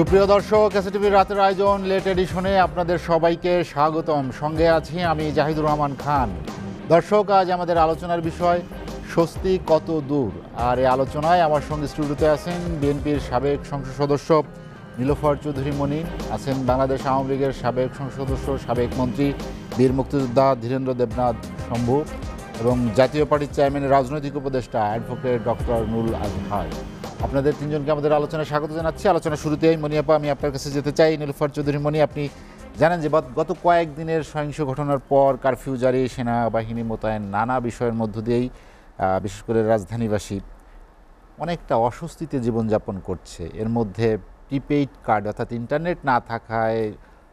সুপ্রিয় দর্শক এসএটিভি রাতের আয়োজন লেট এডিশনে আপনাদের সবাইকে স্বাগতম সঙ্গে আছি আমি জাহিদুর রহমান খান দর্শক আজ আমাদের আলোচনার বিষয় স্বস্তি কত দূর আর এই আলোচনায় আমার সঙ্গে স্টুডিওতে আছেন বিএনপির সাবেক সংসদ সদস্য নীলফর চৌধুরী মনি আছেন বাংলাদেশ আওয়ামী লীগের সাবেক সংসদ সদস্য সাবেক মন্ত্রী বীর মুক্তিযোদ্ধা ধীরেন্দ্র দেবনাথ শম্ভু এবং জাতীয় পার্টির চেয়ারম্যানের রাজনৈতিক উপদেষ্টা অ্যাডভোকেট ডক্টর নুল আজহার আপনাদের তিনজনকে আমাদের আলোচনায় স্বাগত জানাচ্ছি আলোচনা শুরুতেই মনিয়াপা আমি আপনার কাছে যেতে চাই নীলফার চৌধুরী মনি আপনি জানেন যে গত কয়েকদিনের সহিংস ঘটনার পর কারফিউ জারি সেনাবাহিনী মোতায়েন নানা বিষয়ের মধ্য দিয়েই বিশেষ করে রাজধানীবাসী অনেকটা অস্বস্তিতে জীবনযাপন করছে এর মধ্যে প্রিপেইড কার্ড অর্থাৎ ইন্টারনেট না থাকায়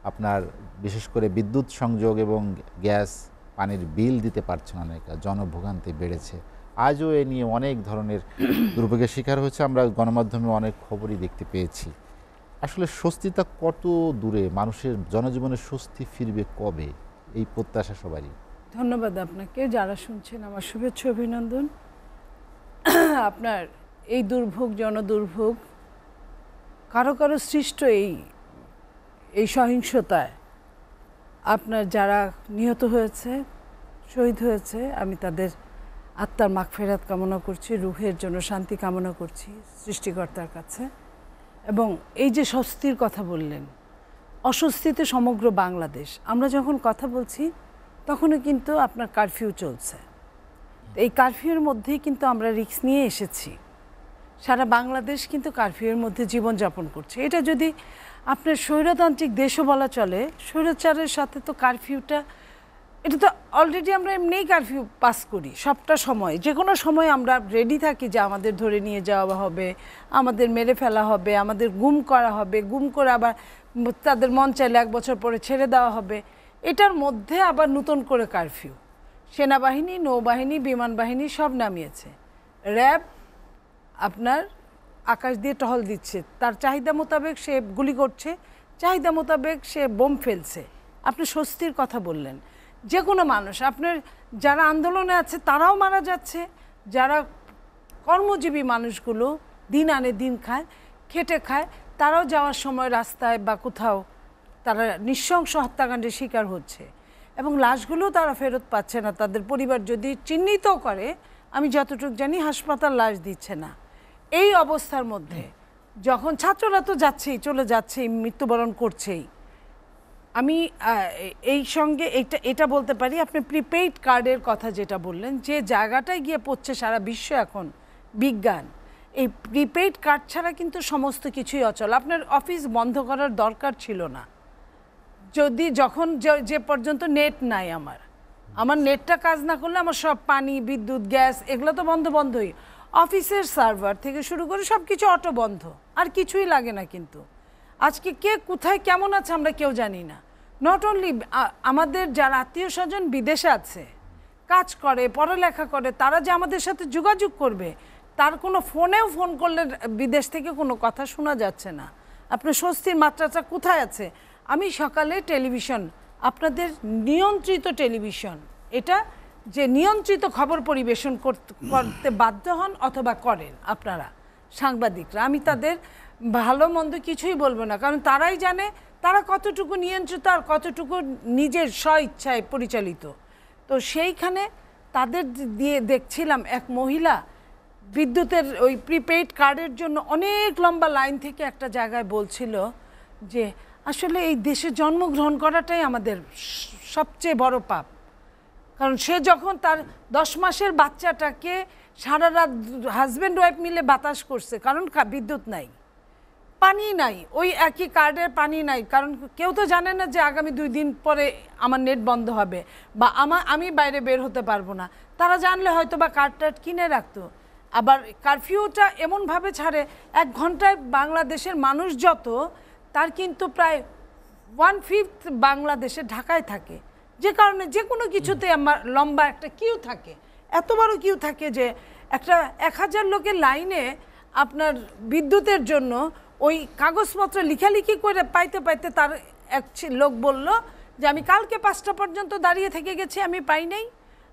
আপনার বিশেষ করে বিদ্যুৎ সংযোগ এবং গ্যাস পানির বিল দিতে পারছে না অনেক জনভোগান্তি বেড়েছে আজও এ নিয়ে অনেক ধরনের দুর্ভোগের শিকার হয়েছে আমরা গণমাধ্যমে অনেক খবরই দেখতে পেয়েছি আসলে স্বস্তিটা কত দূরে মানুষের জনজীবনে স্বস্তি ফিরবে কবে এই প্রত্যাশা সবারই ধন্যবাদ আপনাকে যারা শুনছেন আমার শুভেচ্ছা অভিনন্দন আপনার এই দুর্ভোগ জনদুর্ভোগ কারো কারো সৃষ্ট এই এই সহিংসতায় আপনার যারা নিহত হয়েছে শহীদ হয়েছে আমি তাদের আত্মার মাখ ফেরাত কামনা করছি রুহের জন্য শান্তি কামনা করছি সৃষ্টিকর্তার কাছে এবং এই যে স্বস্তির কথা বললেন অস্বস্তিতে সমগ্র বাংলাদেশ আমরা যখন কথা বলছি তখনও কিন্তু আপনার কারফিউ চলছে এই কারফিউর মধ্যেই কিন্তু আমরা রিক্স নিয়ে এসেছি সারা বাংলাদেশ কিন্তু কারফিউর মধ্যে জীবনযাপন করছে এটা যদি আপনার স্বৈরতান্ত্রিক দেশও বলা চলে স্বৈরাচারের সাথে তো কারফিউটা এটা তো অলরেডি আমরা এমনিই কারফিউ পাস করি সবটা সময় যে কোনো সময় আমরা রেডি থাকি যে আমাদের ধরে নিয়ে যাওয়া হবে আমাদের মেরে ফেলা হবে আমাদের গুম করা হবে গুম করে আবার তাদের মন চাইলে এক বছর পরে ছেড়ে দেওয়া হবে এটার মধ্যে আবার নতুন করে কারফিউ সেনাবাহিনী নৌবাহিনী বিমান বাহিনী সব নামিয়েছে র্যাব আপনার আকাশ দিয়ে টহল দিচ্ছে তার চাহিদা মোতাবেক সে গুলি করছে চাহিদা মোতাবেক সে বোম ফেলছে আপনি স্বস্তির কথা বললেন যে কোনো মানুষ আপনার যারা আন্দোলনে আছে তারাও মারা যাচ্ছে যারা কর্মজীবী মানুষগুলো দিন আনে দিন খায় খেটে খায় তারাও যাওয়ার সময় রাস্তায় বা কোথাও তারা নৃশংস হত্যাকাণ্ডের শিকার হচ্ছে এবং লাশগুলো তারা ফেরত পাচ্ছে না তাদের পরিবার যদি চিহ্নিত করে আমি যতটুকু জানি হাসপাতাল লাশ দিচ্ছে না এই অবস্থার মধ্যে যখন ছাত্ররা তো যাচ্ছেই চলে যাচ্ছেই মৃত্যুবরণ করছেই আমি এই সঙ্গে এটা এটা বলতে পারি আপনি প্রিপেইড কার্ডের কথা যেটা বললেন যে জায়গাটায় গিয়ে পড়ছে সারা বিশ্ব এখন বিজ্ঞান এই প্রিপেইড কার্ড ছাড়া কিন্তু সমস্ত কিছুই অচল আপনার অফিস বন্ধ করার দরকার ছিল না যদি যখন যে পর্যন্ত নেট নাই আমার আমার নেটটা কাজ না করলে আমার সব পানি বিদ্যুৎ গ্যাস এগুলো তো বন্ধ বন্ধই অফিসের সার্ভার থেকে শুরু করে সব কিছু অটো বন্ধ আর কিছুই লাগে না কিন্তু আজকে কে কোথায় কেমন আছে আমরা কেউ জানি না নট অনলি আমাদের যারা আত্মীয় স্বজন বিদেশে আছে কাজ করে পড়ালেখা করে তারা যে আমাদের সাথে যোগাযোগ করবে তার কোনো ফোনেও ফোন করলে বিদেশ থেকে কোনো কথা শোনা যাচ্ছে না আপনার স্বস্তির মাত্রাটা কোথায় আছে আমি সকালে টেলিভিশন আপনাদের নিয়ন্ত্রিত টেলিভিশন এটা যে নিয়ন্ত্রিত খবর পরিবেশন করতে বাধ্য হন অথবা করেন আপনারা সাংবাদিকরা আমি তাদের ভালো মন্দ কিছুই বলবো না কারণ তারাই জানে তারা কতটুকু নিয়ন্ত্রিত আর কতটুকু নিজের স্বইচ্ছায় পরিচালিত তো সেইখানে তাদের দিয়ে দেখছিলাম এক মহিলা বিদ্যুতের ওই প্রিপেইড কার্ডের জন্য অনেক লম্বা লাইন থেকে একটা জায়গায় বলছিল যে আসলে এই দেশে জন্মগ্রহণ করাটাই আমাদের সবচেয়ে বড় পাপ কারণ সে যখন তার দশ মাসের বাচ্চাটাকে সারা রাত হাজব্যান্ড ওয়াইফ মিলে বাতাস করছে কারণ বিদ্যুৎ নাই পানি নাই ওই একই কার্ডের পানি নাই কারণ কেউ তো জানে না যে আগামী দুই দিন পরে আমার নেট বন্ধ হবে বা আমার আমি বাইরে বের হতে পারবো না তারা জানলে হয়তো বা কার্ড টার্ড কিনে রাখতো আবার কারফিউটা এমনভাবে ছাড়ে এক ঘন্টায় বাংলাদেশের মানুষ যত তার কিন্তু প্রায় ওয়ান ফিফথ বাংলাদেশে ঢাকায় থাকে যে কারণে যে কোনো কিছুতে আমার লম্বা একটা কিউ থাকে এত বড় কিউ থাকে যে একটা এক হাজার লোকের লাইনে আপনার বিদ্যুতের জন্য ওই কাগজপত্র লিখালিখি করে পাইতে পাইতে তার এক লোক বলল যে আমি কালকে পাঁচটা পর্যন্ত দাঁড়িয়ে থেকে গেছি আমি পাই নাই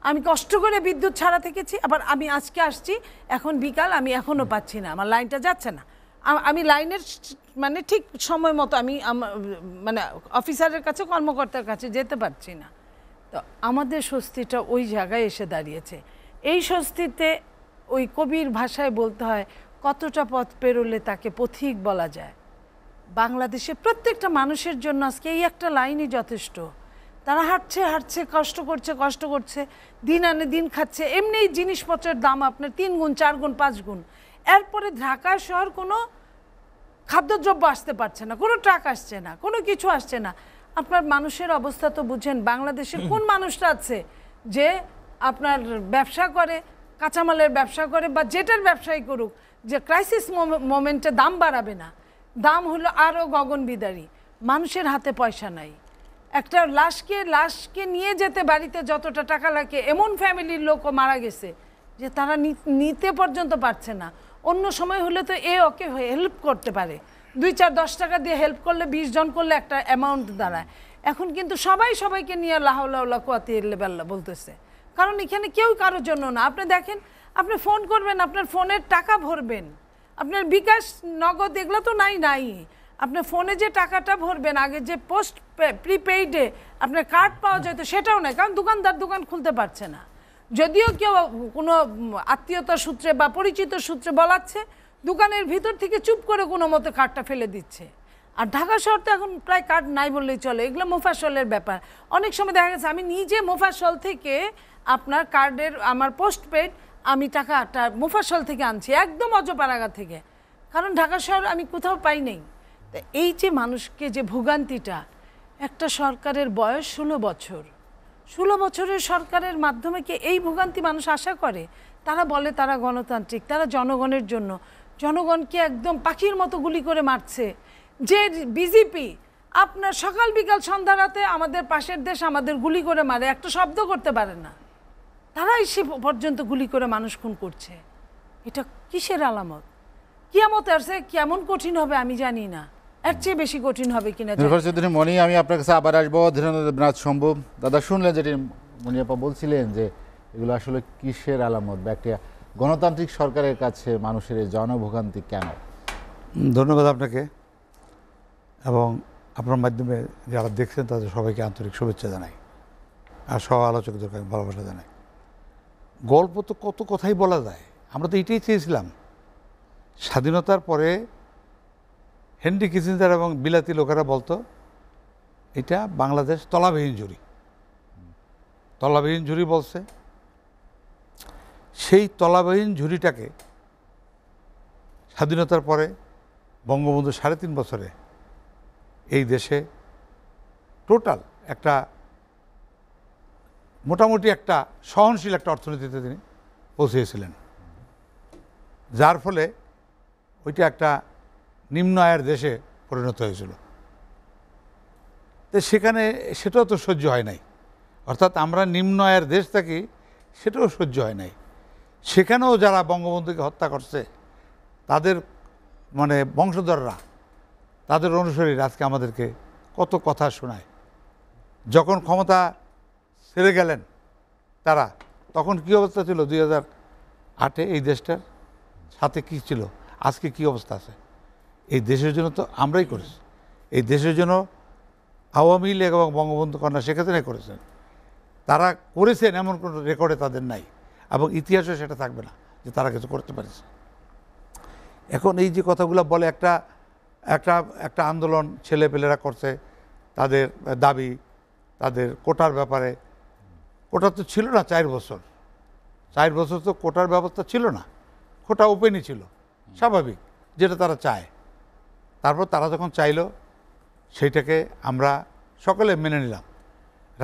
আমি কষ্ট করে বিদ্যুৎ ছাড়া থেকেছি আবার আমি আজকে আসছি এখন বিকাল আমি এখনও পাচ্ছি না আমার লাইনটা যাচ্ছে না আমি লাইনের মানে ঠিক সময় মতো আমি মানে অফিসারের কাছে কর্মকর্তার কাছে যেতে পারছি না তো আমাদের স্বস্তিটা ওই জায়গায় এসে দাঁড়িয়েছে এই স্বস্তিতে ওই কবির ভাষায় বলতে হয় কতটা পথ পেরোলে তাকে পথিক বলা যায় বাংলাদেশে প্রত্যেকটা মানুষের জন্য আজকে এই একটা লাইনই যথেষ্ট তারা হাঁটছে হাঁটছে কষ্ট করছে কষ্ট করছে দিন আনে দিন খাচ্ছে এমনি জিনিসপত্রের দাম আপনার তিন গুণ চার গুণ পাঁচ গুণ এরপরে ঢাকা শহর কোনো খাদ্যদ্রব্য আসতে পারছে না কোনো ট্রাক আসছে না কোনো কিছু আসছে না আপনার মানুষের অবস্থা তো বুঝেন বাংলাদেশে কোন মানুষটা আছে যে আপনার ব্যবসা করে কাঁচামালের ব্যবসা করে বা যেটার ব্যবসায়ী করুক যে ক্রাইসিস মোমেন্টে দাম বাড়াবে না দাম হলো আরও গগনবিদারি মানুষের হাতে পয়সা নাই একটা লাশকে লাশকে নিয়ে যেতে বাড়িতে যতটা টাকা লাগে এমন ফ্যামিলির লোকও মারা গেছে যে তারা নিতে পর্যন্ত পারছে না অন্য সময় হলে তো এ ওকে হেল্প করতে পারে দুই চার দশ টাকা দিয়ে হেল্প করলে বিশ জন করলে একটা অ্যামাউন্ট দাঁড়ায় এখন কিন্তু সবাই সবাইকে নিয়ে লাহ লাহ লাহাউলা এলে লেবেল্লা বলতেছে কারণ এখানে কেউ কারোর জন্য না আপনি দেখেন আপনি ফোন করবেন আপনার ফোনের টাকা ভরবেন আপনার বিকাশ নগদ এগুলো তো নাই নাই আপনার ফোনে যে টাকাটা ভরবেন আগে যে পোস্ট প্রিপেইডে আপনার কার্ড পাওয়া যেত সেটাও নাই কারণ দোকানদার দোকান খুলতে পারছে না যদিও কেউ কোনো আত্মীয়তার সূত্রে বা পরিচিত সূত্রে বলাচ্ছে দোকানের ভিতর থেকে চুপ করে কোনো মতো কার্ডটা ফেলে দিচ্ছে আর ঢাকা শহর তো এখন প্রায় কার্ড নাই বললেই চলে এগুলো মোফাসলের ব্যাপার অনেক সময় দেখা গেছে আমি নিজে মোফাসল থেকে আপনার কার্ডের আমার পোস্টপেড আমি টাকাটা মুফাসল থেকে আনছি একদম অজপাড়াগা থেকে কারণ ঢাকা শহর আমি কোথাও পাই নাই এই যে মানুষকে যে ভোগান্তিটা একটা সরকারের বয়স ষোলো বছর ষোলো বছরের সরকারের মাধ্যমে কি এই ভোগান্তি মানুষ আশা করে তারা বলে তারা গণতান্ত্রিক তারা জনগণের জন্য জনগণকে একদম পাখির মতো গুলি করে মারছে যে বিজেপি আপনার সকাল বিকাল সন্ধ্যা রাতে আমাদের পাশের দেশ আমাদের গুলি করে মারে একটা শব্দ করতে পারে না তারা এসে পর্যন্ত গুলি করে মানুষ খুন করছে এটা কিসের আলামত কিয়ামত আসে কেমন কঠিন হবে আমি জানি না এর চেয়ে বেশি কঠিন হবে কিনা নির্ভর চৌধুরী মনি আমি আপনার কাছে আবার আসবো ধীরেন্দ্রনাথ সম্ভব দাদা শুনলেন যেটি মনিয়াপা বলছিলেন যে এগুলো আসলে কিসের আলামত ব্যাকটেরিয়া গণতান্ত্রিক সরকারের কাছে মানুষের এই জনভোগান্তি কেন ধন্যবাদ আপনাকে এবং আপনার মাধ্যমে যারা দেখছেন তাদের সবাইকে আন্তরিক শুভেচ্ছা জানাই আর সব আলোচকদেরকে ভালোবাসা জানাই গল্প তো কত কথাই বলা যায় আমরা তো এটাই চেয়েছিলাম স্বাধীনতার পরে হেনরি কিসিঞ্জার এবং বিলাতি লোকেরা বলতো এটা বাংলাদেশ তলাবিহীন জুরি তলাবিহীন জুরি বলছে সেই তলাবিহীন ঝুরিটাকে স্বাধীনতার পরে বঙ্গবন্ধু সাড়ে তিন বছরে এই দেশে টোটাল একটা মোটামুটি একটা সহনশীল একটা অর্থনীতিতে তিনি পৌঁছেছিলেন যার ফলে ওইটা একটা নিম্ন আয়ের দেশে পরিণত হয়েছিল তো সেখানে সেটাও তো সহ্য হয় নাই অর্থাৎ আমরা নিম্ন আয়ের দেশ থাকি সেটাও সহ্য হয় নাই সেখানেও যারা বঙ্গবন্ধুকে হত্যা করছে তাদের মানে বংশধররা তাদের অনুসারী আজকে আমাদেরকে কত কথা শোনায় যখন ক্ষমতা ছেড়ে গেলেন তারা তখন কি অবস্থা ছিল দুই হাজার আটে এই দেশটার সাথে কি ছিল আজকে কি অবস্থা আছে এই দেশের জন্য তো আমরাই করেছি এই দেশের জন্য আওয়ামী লীগ এবং বঙ্গবন্ধু কন্যা সেক্ষেত্রে করেছেন তারা করেছেন এমন কোনো রেকর্ডে তাদের নাই এবং ইতিহাসে সেটা থাকবে না যে তারা কিছু করতে পারেছে এখন এই যে কথাগুলো বলে একটা একটা একটা আন্দোলন ছেলেপেলেরা করছে তাদের দাবি তাদের কোটার ব্যাপারে কোটা তো ছিল না চার বছর চার বছর তো কোটার ব্যবস্থা ছিল না কোটা ওপেনই ছিল স্বাভাবিক যেটা তারা চায় তারপর তারা যখন চাইল সেইটাকে আমরা সকলে মেনে নিলাম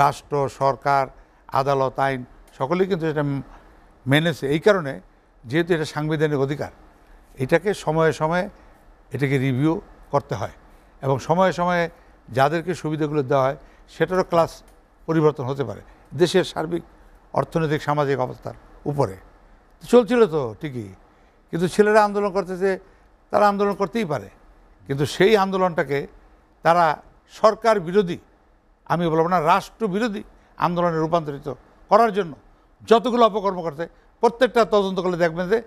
রাষ্ট্র সরকার আদালত আইন সকলেই কিন্তু এটা মেনেছে এই কারণে যেহেতু এটা সাংবিধানিক অধিকার এটাকে সময়ে সময়ে এটাকে রিভিউ করতে হয় এবং সময়ে সময়ে যাদেরকে সুবিধাগুলো দেওয়া হয় সেটারও ক্লাস পরিবর্তন হতে পারে দেশের সার্বিক অর্থনৈতিক সামাজিক অবস্থার উপরে চলছিল তো ঠিকই কিন্তু ছেলেরা আন্দোলন করতেছে তারা আন্দোলন করতেই পারে কিন্তু সেই আন্দোলনটাকে তারা সরকার বিরোধী আমি বলব না রাষ্ট্র বিরোধী আন্দোলনে রূপান্তরিত করার জন্য যতগুলো অপকর্ম করছে প্রত্যেকটা তদন্ত করলে দেখবেন যে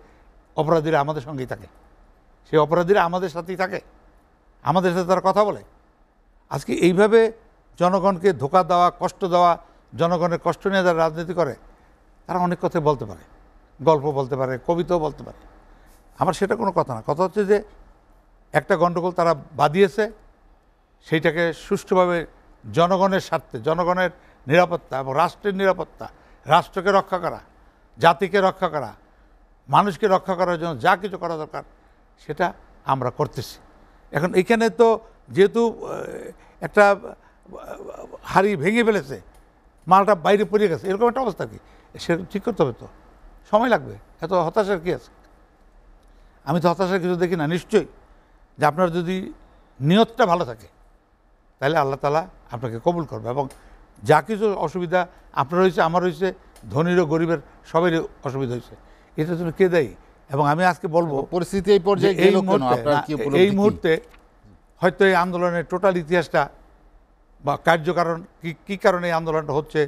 অপরাধীরা আমাদের সঙ্গেই থাকে সেই অপরাধীরা আমাদের সাথেই থাকে আমাদের সাথে তারা কথা বলে আজকে এইভাবে জনগণকে ধোকা দেওয়া কষ্ট দেওয়া জনগণের কষ্ট নিয়ে যারা রাজনীতি করে তারা অনেক কথা বলতে পারে গল্প বলতে পারে কবিতাও বলতে পারে আমার সেটা কোনো কথা না কথা হচ্ছে যে একটা গণ্ডগোল তারা বাদিয়েছে সেইটাকে সুষ্ঠুভাবে জনগণের স্বার্থে জনগণের নিরাপত্তা এবং রাষ্ট্রের নিরাপত্তা রাষ্ট্রকে রক্ষা করা জাতিকে রক্ষা করা মানুষকে রক্ষা করার জন্য যা কিছু করা দরকার সেটা আমরা করতেছি এখন এখানে তো যেহেতু একটা হাড়ি ভেঙে ফেলেছে মালটা বাইরে পড়ে গেছে এরকম একটা অবস্থা কি সে ঠিক করতে হবে তো সময় লাগবে এত হতাশার কী আছে আমি তো হতাশার কিছু দেখি না নিশ্চয়ই যে আপনার যদি নিয়তটা ভালো থাকে তাহলে আল্লাহ তালা আপনাকে কবুল করবে এবং যা কিছু অসুবিধা আপনার হয়েছে আমার হয়েছে ধনীরও গরিবের সবারই অসুবিধা হয়েছে এটার জন্য কে দেয় এবং আমি আজকে বলবো পরিস্থিতি এই পর্যায়ে এই মুহূর্তে হয়তো এই আন্দোলনের টোটাল ইতিহাসটা বা কার্যকারণ কী কারণে এই আন্দোলনটা হচ্ছে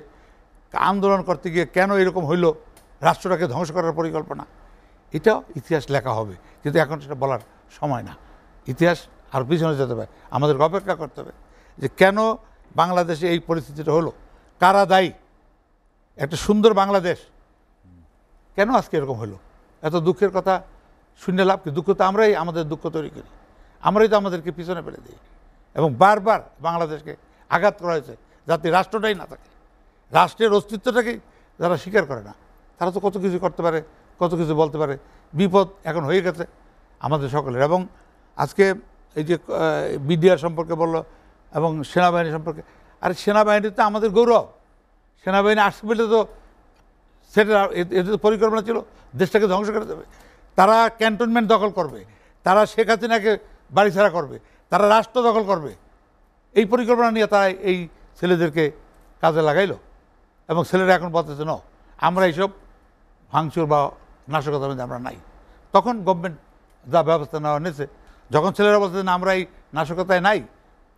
আন্দোলন করতে গিয়ে কেন এরকম হইল রাষ্ট্রটাকে ধ্বংস করার পরিকল্পনা এটা ইতিহাস লেখা হবে কিন্তু এখন সেটা বলার সময় না ইতিহাস আর পিছনে যেতে হবে আমাদেরকে অপেক্ষা করতে হবে যে কেন বাংলাদেশে এই পরিস্থিতিটা হলো কারা দায়ী একটা সুন্দর বাংলাদেশ কেন আজকে এরকম হলো এত দুঃখের কথা শুনে লাভ কি দুঃখ তো আমরাই আমাদের দুঃখ তৈরি করি আমরাই তো আমাদেরকে পিছনে ফেলে দিই এবং বারবার বাংলাদেশকে আঘাত করা হয়েছে যাতে রাষ্ট্রটাই না থাকে রাষ্ট্রের অস্তিত্বটাকে যারা স্বীকার করে না তারা তো কত কিছু করতে পারে কত কিছু বলতে পারে বিপদ এখন হয়ে গেছে আমাদের সকলের এবং আজকে এই যে বিডিআর সম্পর্কে বলল এবং সেনাবাহিনী সম্পর্কে আর সেনাবাহিনী তো আমাদের গৌরব সেনাবাহিনী আসতে পেলে তো সেটা এদের তো পরিকল্পনা ছিল দেশটাকে ধ্বংস করে দেবে তারা ক্যান্টনমেন্ট দখল করবে তারা শেখ হাসিনাকে বাড়ি ছাড়া করবে তারা রাষ্ট্র দখল করবে এই পরিকল্পনা নিয়ে তারা এই ছেলেদেরকে কাজে লাগাইলো এবং ছেলেরা এখন বলতেছে ন আমরা এইসব ভাঙচুর বা নাশকতার মধ্যে আমরা নাই তখন গভর্নমেন্ট যা ব্যবস্থা নেওয়া নিয়েছে যখন ছেলেরা বলছে না আমরা এই নাশকতায় নাই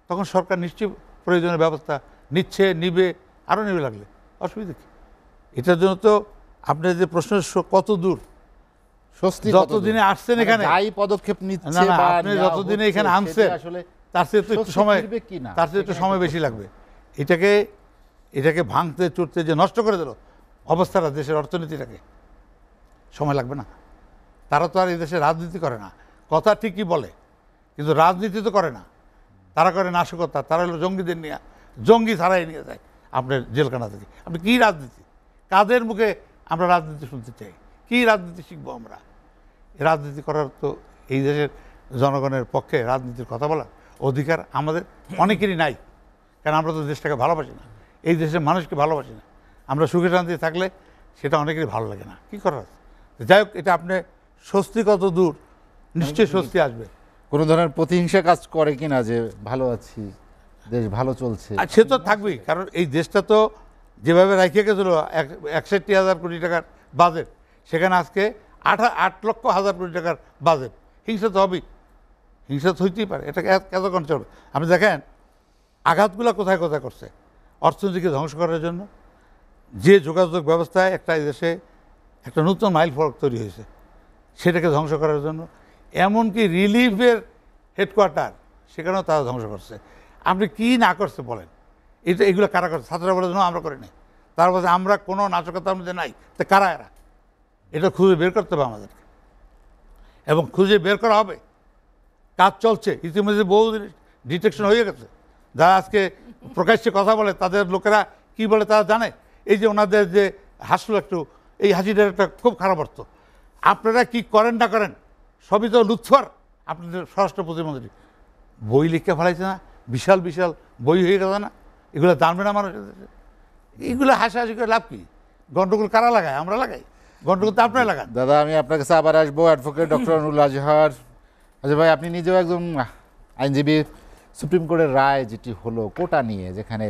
তখন সরকার নিশ্চয়ই প্রয়োজনীয় ব্যবস্থা নিচ্ছে নিবে আরও নিবে লাগলে অসুবিধা কী এটার জন্য তো আপনার যে প্রশ্ন কত দূর যতদিনে আসছেন মানে এখানে পদক্ষেপ নিচ্ছে আপনি যতদিনে এখানে আনছেন আসলে তার চেয়ে তো একটু সময় তার চেয়ে একটু সময় বেশি লাগবে এটাকে এটাকে ভাঙতে চড়তে যে নষ্ট করে দিল অবস্থাটা দেশের অর্থনীতিটাকে সময় লাগবে না তারা তো আর এই দেশে রাজনীতি করে না কথা ঠিকই বলে কিন্তু রাজনীতি তো করে না তারা করে নাশকতা তারা হলো জঙ্গিদের নিয়ে জঙ্গি ছাড়াই নিয়ে যায় আপনার জেলখানা থেকে আপনি কী রাজনীতি কাদের মুখে আমরা রাজনীতি শুনতে চাই কী রাজনীতি শিখবো আমরা রাজনীতি করার তো এই দেশের জনগণের পক্ষে রাজনীতির কথা বলার অধিকার আমাদের অনেকেরই নাই কারণ আমরা তো দেশটাকে ভালোবাসি না এই দেশের মানুষকে ভালোবাসি না আমরা সুখে শান্তি থাকলে সেটা অনেকেরই ভালো লাগে না কী করার যাই হোক এটা আপনি স্বস্তি কত দূর নিশ্চয়ই স্বস্তি আসবে কোনো ধরনের প্রতিহিংসা কাজ করে কি না যে ভালো আছি দেশ ভালো চলছে সে তো থাকবেই কারণ এই দেশটা তো যেভাবে রাখিয়ে গেছিলো একষট্টি হাজার কোটি টাকার বাজেট সেখানে আজকে আট আট লক্ষ হাজার কোটি টাকার বাজেট হিংসা তো হবেই হিংসা হইতেই পারে এটা কতক্ষণ চলবে আপনি দেখেন আঘাতগুলো কোথায় কোথায় করছে অর্থনীতিকে ধ্বংস করার জন্য যে যোগাযোগ ব্যবস্থায় একটা দেশে একটা নতুন মাইল ফলক তৈরি হয়েছে সেটাকে ধ্বংস করার জন্য এমনকি রিলিফের হেডকোয়ার্টার সেখানেও তারা ধ্বংস করছে আপনি কি না করছে বলেন এটা এগুলো কারা করছে ছাত্ররা বলে জন্য আমরা করি নাই তার বলছে আমরা কোনো নাচকতার মধ্যে নাই তো কারা এরা এটা খুঁজে বের করতে হবে আমাদেরকে এবং খুঁজে বের করা হবে কাজ চলছে ইতিমধ্যে বহু ডিটেকশন হয়ে গেছে যারা আজকে প্রকাশ্যে কথা বলে তাদের লোকেরা কি বলে তারা জানে এই যে ওনাদের যে হাসলো একটু এই হাসিটার একটা খুব খারাপ অর্থ আপনারা কি করেন না করেন সবই তো লুৎফর আপনাদের স্বরাষ্ট্র প্রতিমন্ত্রী বই লিখে ফেলাইছে না বিশাল বিশাল বই হয়ে গেছে না এগুলো জানবে না মানুষ এইগুলো হাসাহাসি করে লাভ কি গণ্ডগোল কারা লাগায় আমরা লাগাই গণ্ডগোল তো আপনারা লাগান দাদা আমি আপনার কাছে আবার আসবো অ্যাডভোকেট ডক্টর অনুল আজহার আচ্ছা ভাই আপনি নিজেও একজন আইনজীবী সুপ্রিম কোর্টের রায় যেটি হলো কোটা নিয়ে যেখানে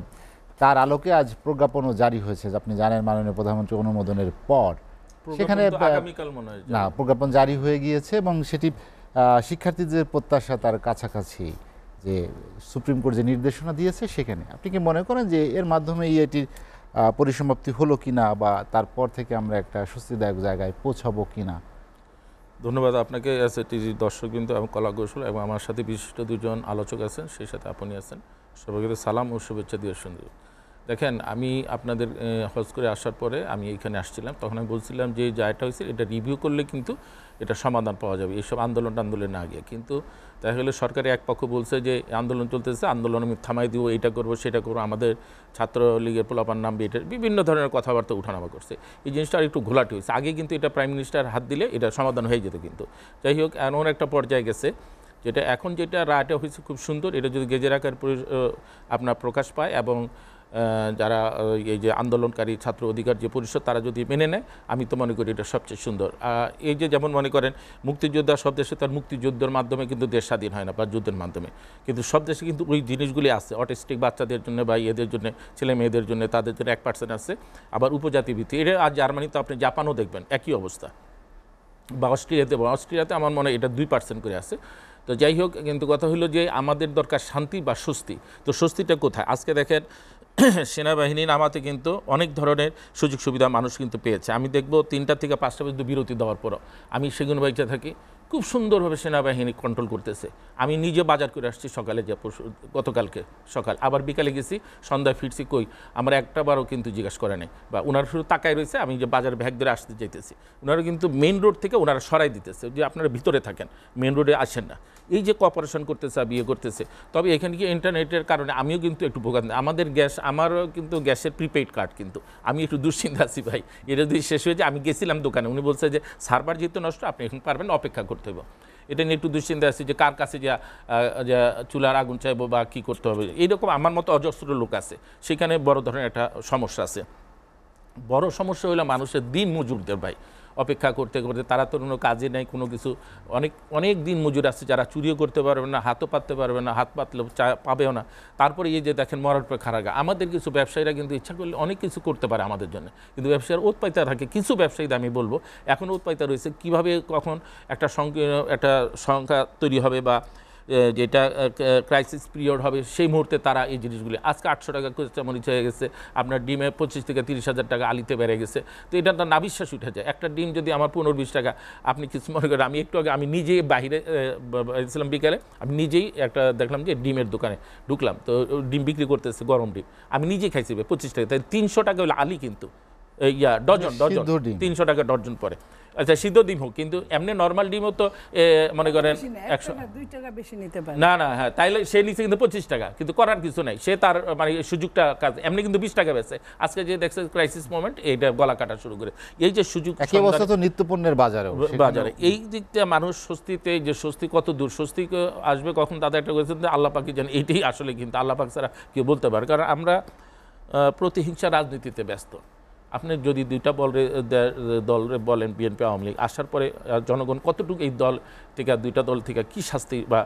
তার আলোকে আজ প্রজ্ঞাপনও জারি হয়েছে আপনি জানেন মাননীয় প্রধানমন্ত্রী অনুমোদনের পর সেখানে না প্রজ্ঞাপন জারি হয়ে গিয়েছে এবং সেটি শিক্ষার্থীদের প্রত্যাশা তার কাছাকাছি যে সুপ্রিম কোর্ট যে নির্দেশনা দিয়েছে সেখানে আপনি কি মনে করেন যে এর মাধ্যমে এটির পরিসমাপ্তি হলো কিনা বা তারপর থেকে আমরা একটা স্বস্তিদায়ক জায়গায় পৌঁছাবো কিনা ধন্যবাদ আপনাকে অ্যাজ এ দর্শক দর্শকবৃন্দ এবং কলা কৌশল এবং আমার সাথে বিশিষ্ট দুজন আলোচক আছেন সেই সাথে আপনি আছেন সবাইকে সালাম ও শুভেচ্ছা দিয়ে সুন্দর দেখেন আমি আপনাদের হজ করে আসার পরে আমি এইখানে আসছিলাম তখন আমি বলছিলাম যে যাটা হয়েছে এটা রিভিউ করলে কিন্তু এটা সমাধান পাওয়া যাবে এইসব আন্দোলন আন্দোলনে না গিয়ে কিন্তু দেখা গেলে সরকারি এক পক্ষ বলছে যে আন্দোলন চলতেছে আন্দোলন আমি থামাই দিব এটা করব সেটা করবো আমাদের ছাত্রলীগের পোলাপার নাম এটা বিভিন্ন ধরনের কথাবার্তা উঠানামা করছে এই জিনিসটা আর একটু ঘোলাটি হয়েছে আগে কিন্তু এটা প্রাইম মিনিস্টার হাত দিলে এটা সমাধান হয়ে যেত কিন্তু যাই হোক এমন একটা পর্যায়ে গেছে যেটা এখন যেটা রায়টা হয়েছে খুব সুন্দর এটা যদি গেজের আকার আপনার প্রকাশ পায় এবং যারা এই যে আন্দোলনকারী ছাত্র অধিকার যে পরিষদ তারা যদি মেনে নেয় আমি তো মনে করি এটা সবচেয়ে সুন্দর এই যে যেমন মনে করেন মুক্তিযোদ্ধা সব দেশে তার মুক্তিযুদ্ধের মাধ্যমে কিন্তু দেশ স্বাধীন হয় না বা যুদ্ধের মাধ্যমে কিন্তু সব দেশে কিন্তু ওই জিনিসগুলি আছে অটিস্টিক বাচ্চাদের জন্য বা এদের জন্য ছেলে মেয়েদের জন্য তাদের জন্য এক পার্সেন্ট আছে আবার উপজাতি ভিত্তি এটা আর জার্মানিতে আপনি জাপানও দেখবেন একই অবস্থা বা অস্ট্রেলিয়াতে বা অস্ট্রেলিয়াতে আমার মনে হয় এটা দুই পার্সেন্ট করে আছে তো যাই হোক কিন্তু কথা হলো যে আমাদের দরকার শান্তি বা স্বস্তি তো স্বস্তিটা কোথায় আজকে দেখেন সেনাবাহিনী নামাতে কিন্তু অনেক ধরনের সুযোগ সুবিধা মানুষ কিন্তু পেয়েছে আমি দেখব তিনটা থেকে পাঁচটা পর্যন্ত বিরতি দেওয়ার পরও আমি সেগুন বাইকে থাকি খুব সুন্দরভাবে সেনাবাহিনী কন্ট্রোল করতেছে আমি নিজে বাজার করে আসছি সকালে যে গতকালকে সকাল আবার বিকালে গেছি সন্ধ্যায় ফিরছি কই আমার একটাবারও কিন্তু জিজ্ঞাসা করে নেই বা ওনার শুধু তাকায় রয়েছে আমি যে বাজার ভ্যাগ ধরে আসতে যেতেছি ওনারা কিন্তু মেন রোড থেকে ওনারা সরাই দিতেছে যে আপনারা ভিতরে থাকেন মেন রোডে আসেন না এই যে কপারেশন করতেছে বিয়ে করতেছে তবে এখানে কি ইন্টারনেটের কারণে আমিও কিন্তু একটু ভোগান আমাদের গ্যাস আমারও কিন্তু গ্যাসের প্রিপেইড কার্ড কিন্তু আমি একটু দুশ্চিন্তা আছি ভাই এটা যদি শেষ হয়ে যায় আমি গেছিলাম দোকানে উনি বলছে যে সার্ভার যেহেতু নষ্ট আপনি এখন পারবেন অপেক্ষা করুন করতে হবে এটা নিয়ে একটু দুশ্চিন্তা আছে যে কার কাছে যা চুলার আগুন চাইবো বা কি করতে হবে এইরকম আমার মতো অজস্র লোক আছে সেখানে বড় ধরনের একটা সমস্যা আছে বড় সমস্যা হইলে মানুষের দিন মজুরদের ভাই অপেক্ষা করতে করতে তারা তো কোনো কাজে নেই কোনো কিছু অনেক অনেক দিন মজুর আছে যারা চুরিও করতে পারবে না হাতও পাততে পারবে না হাত পাতলে চা পাবেও না তারপরে এই যে দেখেন মরার পর খারাগা আমাদের কিছু ব্যবসায়ীরা কিন্তু ইচ্ছা করলে অনেক কিছু করতে পারে আমাদের জন্য কিন্তু ব্যবসায়ীর উৎপাইতা থাকে কিছু ব্যবসায়ীদের আমি বলবো এখন উৎপাইতা রয়েছে কিভাবে কখন একটা সংকীর্ণ একটা সংখ্যা তৈরি হবে বা যেটা ক্রাইসিস পিরিয়ড হবে সেই মুহূর্তে তারা এই জিনিসগুলি আজকে আটশো টাকা কুচা মরিচ হয়ে গেছে আপনার ডিমে পঁচিশ থেকে তিরিশ হাজার টাকা আলিতে বেড়ে গেছে তো এটা তার নাবিশ্বাস উঠে যায় একটা ডিম যদি আমার পনেরো বিশ টাকা আপনি কিছু মনে করেন আমি একটু আগে আমি নিজেই বাহিরে ছিলাম বিকালে আমি নিজেই একটা দেখলাম যে ডিমের দোকানে ঢুকলাম তো ডিম বিক্রি করতেছে গরম ডিম আমি নিজেই খাইছি পঁচিশ টাকা তাই তিনশো টাকা হলে আলি কিন্তু ইয়া ডজন ডজন তিনশো টাকা ডজন পরে আচ্ছা সিদ্ধ ডিম হোক কিন্তু এমনি নর্মাল ডিমও তো মনে করেন একশো না না হ্যাঁ তাইলে সে নিচে কিন্তু পঁচিশ টাকা কিন্তু করার কিছু নাই সে তার মানে সুযোগটা কাজ এমনি কিন্তু বিশ টাকা বেছে আজকে যে দেখছে ক্রাইসিস মোমেন্ট এইটা গলা কাটা শুরু করে এই যে সুযোগ অবস্থা তো নিত্যপণ্যের বাজারে বাজারে এই দিকটা মানুষ স্বস্তিতে যে স্বস্তি কত দূর স্বস্তি আসবে কখন তাদের একটা যে আল্লাহ পাকি জান এটাই আসলে কিন্তু আল্লাহ পাক ছাড়া কেউ বলতে পারে কারণ আমরা প্রতিহিংসা রাজনীতিতে ব্যস্ত আপনি যদি দুইটা বল দল বলেন বিএনপি আওয়ামী লীগ আসার পরে জনগণ কতটুকু এই দল থেকে দুইটা দল থেকে কি শাস্তি বা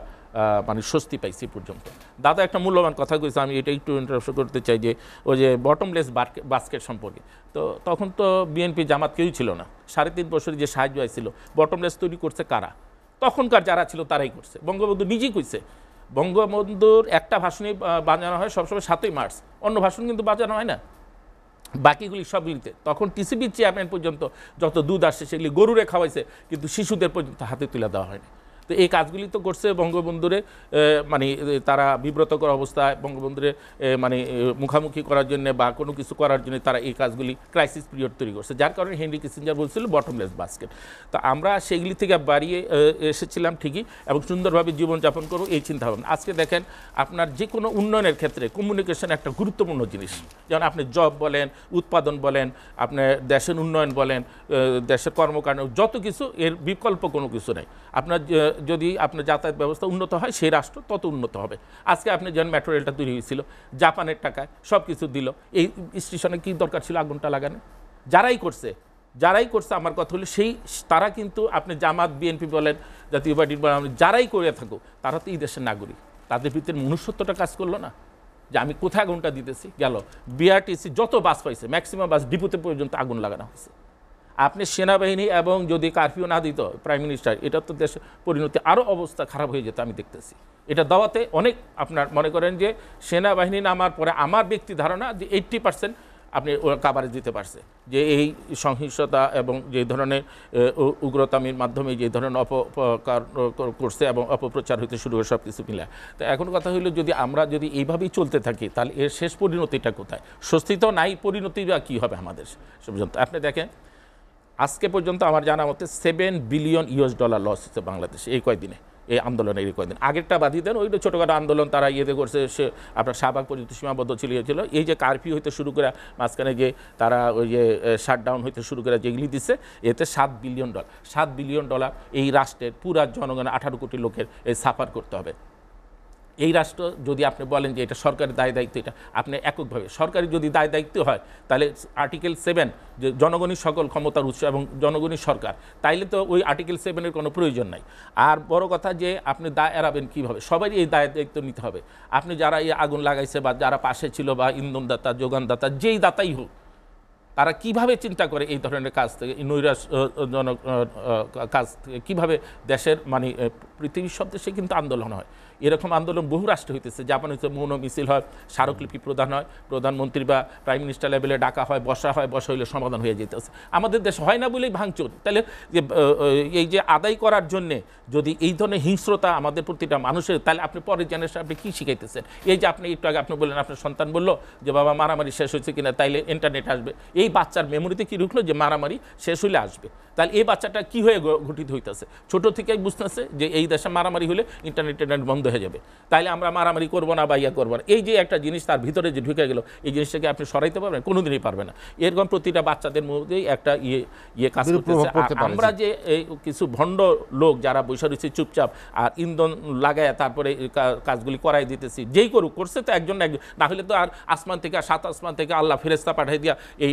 মানে স্বস্তি পাইছি পর্যন্ত দাদা একটা মূল্যবান কথা কইছে আমি এটা একটু ইন্টারভিউ করতে চাই যে ওই যে বটমলেস বাস্কেট সম্পর্কে তো তখন তো বিএনপি জামাত কেউই ছিল না সাড়ে তিন বছরে যে সাহায্য আইছিল বটমলেস তৈরি করছে কারা তখনকার যারা ছিল তারাই করছে বঙ্গবন্ধু নিজেই কইছে বঙ্গবন্ধুর একটা ভাষণই বাজানো হয় সবসময় সাতই মার্চ অন্য ভাষণ কিন্তু বাজানো হয় না বাকিগুলি সব মিলতে তখন টিসিবির চেয়ারম্যান পর্যন্ত যত দুধ আসছে সেগুলি গরুরে খাওয়াইছে কিন্তু শিশুদের পর্যন্ত হাতে তুলে দেওয়া হয়নি তো এই কাজগুলি তো করছে বঙ্গবন্ধুরে মানে তারা বিব্রতকর অবস্থায় বঙ্গবন্ধুরে মানে মুখামুখি করার জন্য বা কোনো কিছু করার জন্য তারা এই কাজগুলি ক্রাইসিস পিরিয়ড তৈরি করছে যার কারণে হেনরি কিসিঞ্জার বলছিল বটমলেস বাস্কেট তো আমরা সেগুলি থেকে বাড়িয়ে এসেছিলাম ঠিকই এবং সুন্দরভাবে জীবনযাপন করব এই চিন্তাভাবনা আজকে দেখেন আপনার যে কোনো উন্নয়নের ক্ষেত্রে কমিউনিকেশন একটা গুরুত্বপূর্ণ জিনিস যেমন আপনি জব বলেন উৎপাদন বলেন আপনার দেশের উন্নয়ন বলেন দেশের কর্মকাণ্ড যত কিছু এর বিকল্প কোনো কিছু নেই আপনার যদি আপনার যাতায়াত ব্যবস্থা উন্নত হয় সেই রাষ্ট্র তত উন্নত হবে আজকে আপনি যেন মেট্রো রেলটা তৈরি হয়েছিল জাপানের টাকায় সব কিছু দিল এই স্টেশনে কী দরকার ছিল আগুনটা লাগানো যারাই করছে যারাই করছে আমার কথা হলো সেই তারা কিন্তু আপনি জামাত বিএনপি বলেন জাতীয় পার্টি বলেন যারাই করে থাকুক তারা তো এই দেশের নাগরিক তাদের ভিতরে মনুষ্যত্বটা কাজ করলো না যে আমি কোথায় আগুনটা দিতেছি গেল বিআরটিসি যত বাস পাইছে ম্যাক্সিমাম বাস ডিপোতে পর্যন্ত আগুন লাগানো হয়েছে আপনি সেনাবাহিনী এবং যদি কারফিউ না দিত প্রাইম মিনিস্টার এটা তো দেশের পরিণতি আরও অবস্থা খারাপ হয়ে যেত আমি দেখতেছি এটা দাওয়াতে অনেক আপনার মনে করেন যে সেনাবাহিনী নামার পরে আমার ব্যক্তি ধারণা যে এইট্টি পার্সেন্ট আপনি কাভারেজ দিতে পারছে যে এই সহিংসতা এবং যে ধরনের উগ্রতামির মাধ্যমে যে ধরনের অপকার করছে এবং অপপ্রচার হইতে শুরু করে সব কিছু মিলে তো এখন কথা হইলো যদি আমরা যদি এইভাবেই চলতে থাকি তাহলে এর শেষ পরিণতিটা কোথায় স্বস্তি তো নাই পরিণতি বা কী হবে আমাদের আপনি দেখেন আজকে পর্যন্ত আমার জানা মতে seven billion US dollar loss হচ্ছে বাংলাদেশে এই কয়দিনে এই আন্দোলনের এই কয়দিন আগেরটা বাদিয়ে দেন ওইটা ছোটোখাটো আন্দোলন তারা ইয়েতে করছে সে আপনার শাহবাগ পর্যন্ত সীমাবদ্ধ ছিল ইয়ে ছিল এই যে কারফিউ হইতে শুরু করে মাঝখানে যে তারা ওই যে শাটডাউন হইতে শুরু করে যেগুলি দিচ্ছে এতে সাত বিলিয়ন ডলার সাত বিলিয়ন ডলার এই রাষ্ট্রের পুরা জনগণ আঠারো কোটি লোকের এই সাফার করতে হবে এই রাষ্ট্র যদি আপনি বলেন যে এটা সরকারের দায় দায়িত্ব এটা আপনি এককভাবে সরকারি যদি দায় দায়িত্ব হয় তাহলে আর্টিকেল সেভেন যে জনগণই সকল ক্ষমতার উৎস এবং জনগণই সরকার তাইলে তো ওই আর্টিকেল সেভেনের কোনো প্রয়োজন নাই আর বড় কথা যে আপনি দায় এড়াবেন কীভাবে সবাই এই দায় দায়িত্ব নিতে হবে আপনি যারা এই আগুন লাগাইছে বা যারা পাশে ছিল বা ইন্ধনদাতা যোগানদাতা যেই দাতাই হোক তারা কিভাবে চিন্তা করে এই ধরনের কাজ থেকে নৈরাশজনক কাজ থেকে কীভাবে দেশের মানে পৃথিবীর সব দেশে কিন্তু আন্দোলন হয় এরকম আন্দোলন বহু রাষ্ট্র হইতেছে জাপান হইতে মৌন মিছিল হয় স্মারকলিপি প্রদান হয় প্রধানমন্ত্রী বা প্রাইম মিনিস্টার লেভেলে ডাকা হয় বসা হয় বসা হইলে সমাধান হয়ে যেতেছে আমাদের দেশে হয় না বলেই ভাঙচুর তাহলে যে এই যে আদায় করার জন্যে যদি এই ধরনের হিংস্রতা আমাদের প্রতিটা মানুষের তাহলে আপনি পরের জেনারেশন আপনি কী শিখাইতেছেন এই যে আপনি একটু আগে আপনি বললেন আপনার সন্তান বললো যে বাবা মারামারি শেষ হয়েছে কিনা তাইলে ইন্টারনেট আসবে এই বাচ্চার মেমোরিতে কি ঢুকলো যে মারামারি শেষ হইলে আসবে তাহলে এই বাচ্চাটা কী হয়ে ঘটিত হইতেছে ছোটো থেকেই বুঝতেছে যে এই দেশে মারামারি হলে ইন্টারনেট বন্ধ হয়ে যাবে তাইলে আমরা মারামারি করবো না বা ইয়া করবো না এই যে একটা জিনিস তার ভিতরে যে ঢুকে গেলো এই জিনিসটাকে আপনি সরাইতে পারবেন কোনোদিনই পারবে না এরকম প্রতিটা বাচ্চাদের মধ্যেই একটা ইয়ে ইয়ে কাজ করতে আমরা যে কিছু ভণ্ড লোক যারা বসে রয়েছে চুপচাপ আর ইন্ধন লাগায় তারপরে কাজগুলি করাই দিতেছি যেই করুক করছে তো একজন একজন না হলে তো আর আসমান থেকে সাত আসমান থেকে আল্লাহ ফেরেস্তা পাঠাই দিয়া এই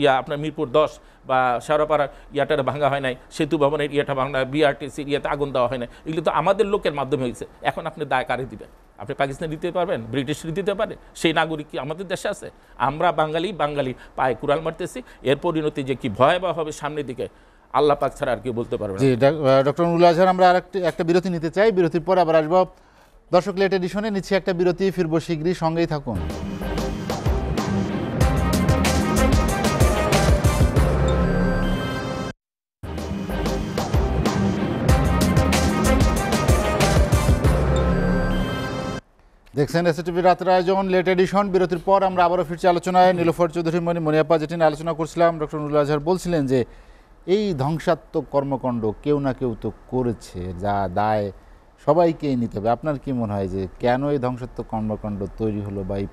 ইয়া আপনার মিরপুর দশ বা শেওড়াপাড়া ইয়াটার ভাঙা হয় নাই সেতু ভবনের ইয়েটা ভাঙা বিআরটিসির ইয়েতে আগুন দেওয়া হয় নাই এগুলো তো আমাদের লোকের মাধ্যমে হয়েছে এখন আপনি দায় কারে দিবেন আপনি পাকিস্তান দিতে পারবেন ব্রিটিশ দিতে পারে সেই নাগরিক কি আমাদের দেশে আছে আমরা বাঙালি বাঙালি পায়ে কুড়াল মারতেছি এর পরিণতি যে কি ভয়াবহ হবে সামনের দিকে আল্লাহ পাক ছাড়া আর কি বলতে পারবেন জি ডক্টর নুরুল আজহার আমরা আর একটা বিরতি নিতে চাই বিরতির পর আবার আসবো দর্শক লেট এডিশনে নিচ্ছি একটা বিরতি ফিরবো শীঘ্রই সঙ্গেই থাকুন দেখছেন টিভি রাতের আয়োজন লেট এডিশন বিরতির পর আমরা আবারও ফিরছি আলোচনায় নীলফর চৌধুরী মনি মনিয়াপা যেটি আলোচনা করছিলাম ডক্টর নুরুল আজহার বলছিলেন যে এই ধ্বংসাত্মক কর্মকাণ্ড কেউ না কেউ তো করেছে যা দায় সবাইকেই নিতে হবে আপনার কি মনে হয় যে কেন এই ধ্বংসাত্মক কর্মকাণ্ড তৈরি হলো বা এই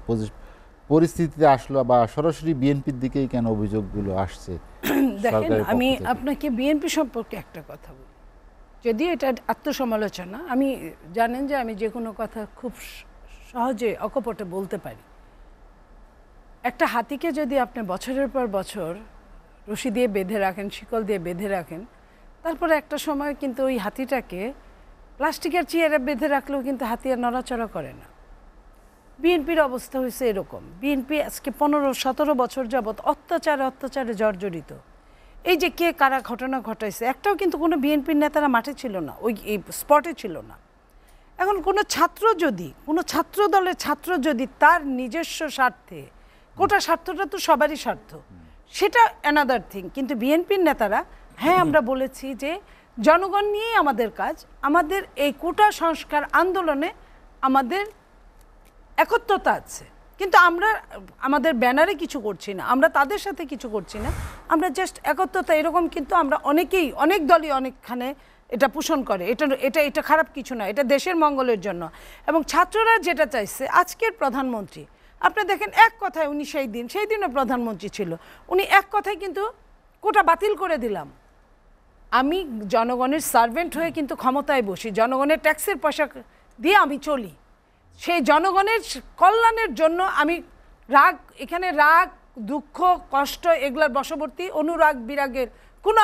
পরিস্থিতিতে আসলো বা সরাসরি বিএনপির দিকেই কেন অভিযোগগুলো আসছে দেখেন আমি আপনাকে বিএনপি সম্পর্কে একটা কথা বলি যদি এটা আত্মসমালোচনা আমি জানেন যে আমি যে কোনো কথা খুব সহজে অকপটে বলতে পারি একটা হাতিকে যদি আপনি বছরের পর বছর রশি দিয়ে বেঁধে রাখেন শিকল দিয়ে বেঁধে রাখেন তারপরে একটা সময় কিন্তু ওই হাতিটাকে প্লাস্টিকের চেয়ারে বেঁধে রাখলেও কিন্তু হাতি আর নড়াচড়া করে না বিএনপির অবস্থা হয়েছে এরকম বিএনপি আজকে পনেরো সতেরো বছর যাবৎ অত্যাচারে অত্যাচারে জর্জরিত এই যে কে কারা ঘটনা ঘটাইছে একটাও কিন্তু কোনো বিএনপির নেতারা মাঠে ছিল না ওই এই স্পটে ছিল না এখন কোনো ছাত্র যদি কোনো ছাত্র দলের ছাত্র যদি তার নিজস্ব স্বার্থে কোটা স্বার্থটা তো সবারই স্বার্থ সেটা অ্যানাদার থিং কিন্তু বিএনপির নেতারা হ্যাঁ আমরা বলেছি যে জনগণ নিয়েই আমাদের কাজ আমাদের এই কোটা সংস্কার আন্দোলনে আমাদের একত্রতা আছে কিন্তু আমরা আমাদের ব্যানারে কিছু করছি না আমরা তাদের সাথে কিছু করছি না আমরা জাস্ট একত্রতা এরকম কিন্তু আমরা অনেকেই অনেক দলই অনেকখানে এটা পোষণ করে এটা এটা এটা খারাপ কিছু না এটা দেশের মঙ্গলের জন্য এবং ছাত্ররা যেটা চাইছে আজকের প্রধানমন্ত্রী আপনি দেখেন এক কথায় উনি সেই দিন সেই দিনও প্রধানমন্ত্রী ছিল উনি এক কথায় কিন্তু কোটা বাতিল করে দিলাম আমি জনগণের সার্ভেন্ট হয়ে কিন্তু ক্ষমতায় বসি জনগণের ট্যাক্সের পয়সা দিয়ে আমি চলি সেই জনগণের কল্যাণের জন্য আমি রাগ এখানে রাগ দুঃখ কষ্ট এগুলার বশবর্তী অনুরাগ বিরাগের কোনো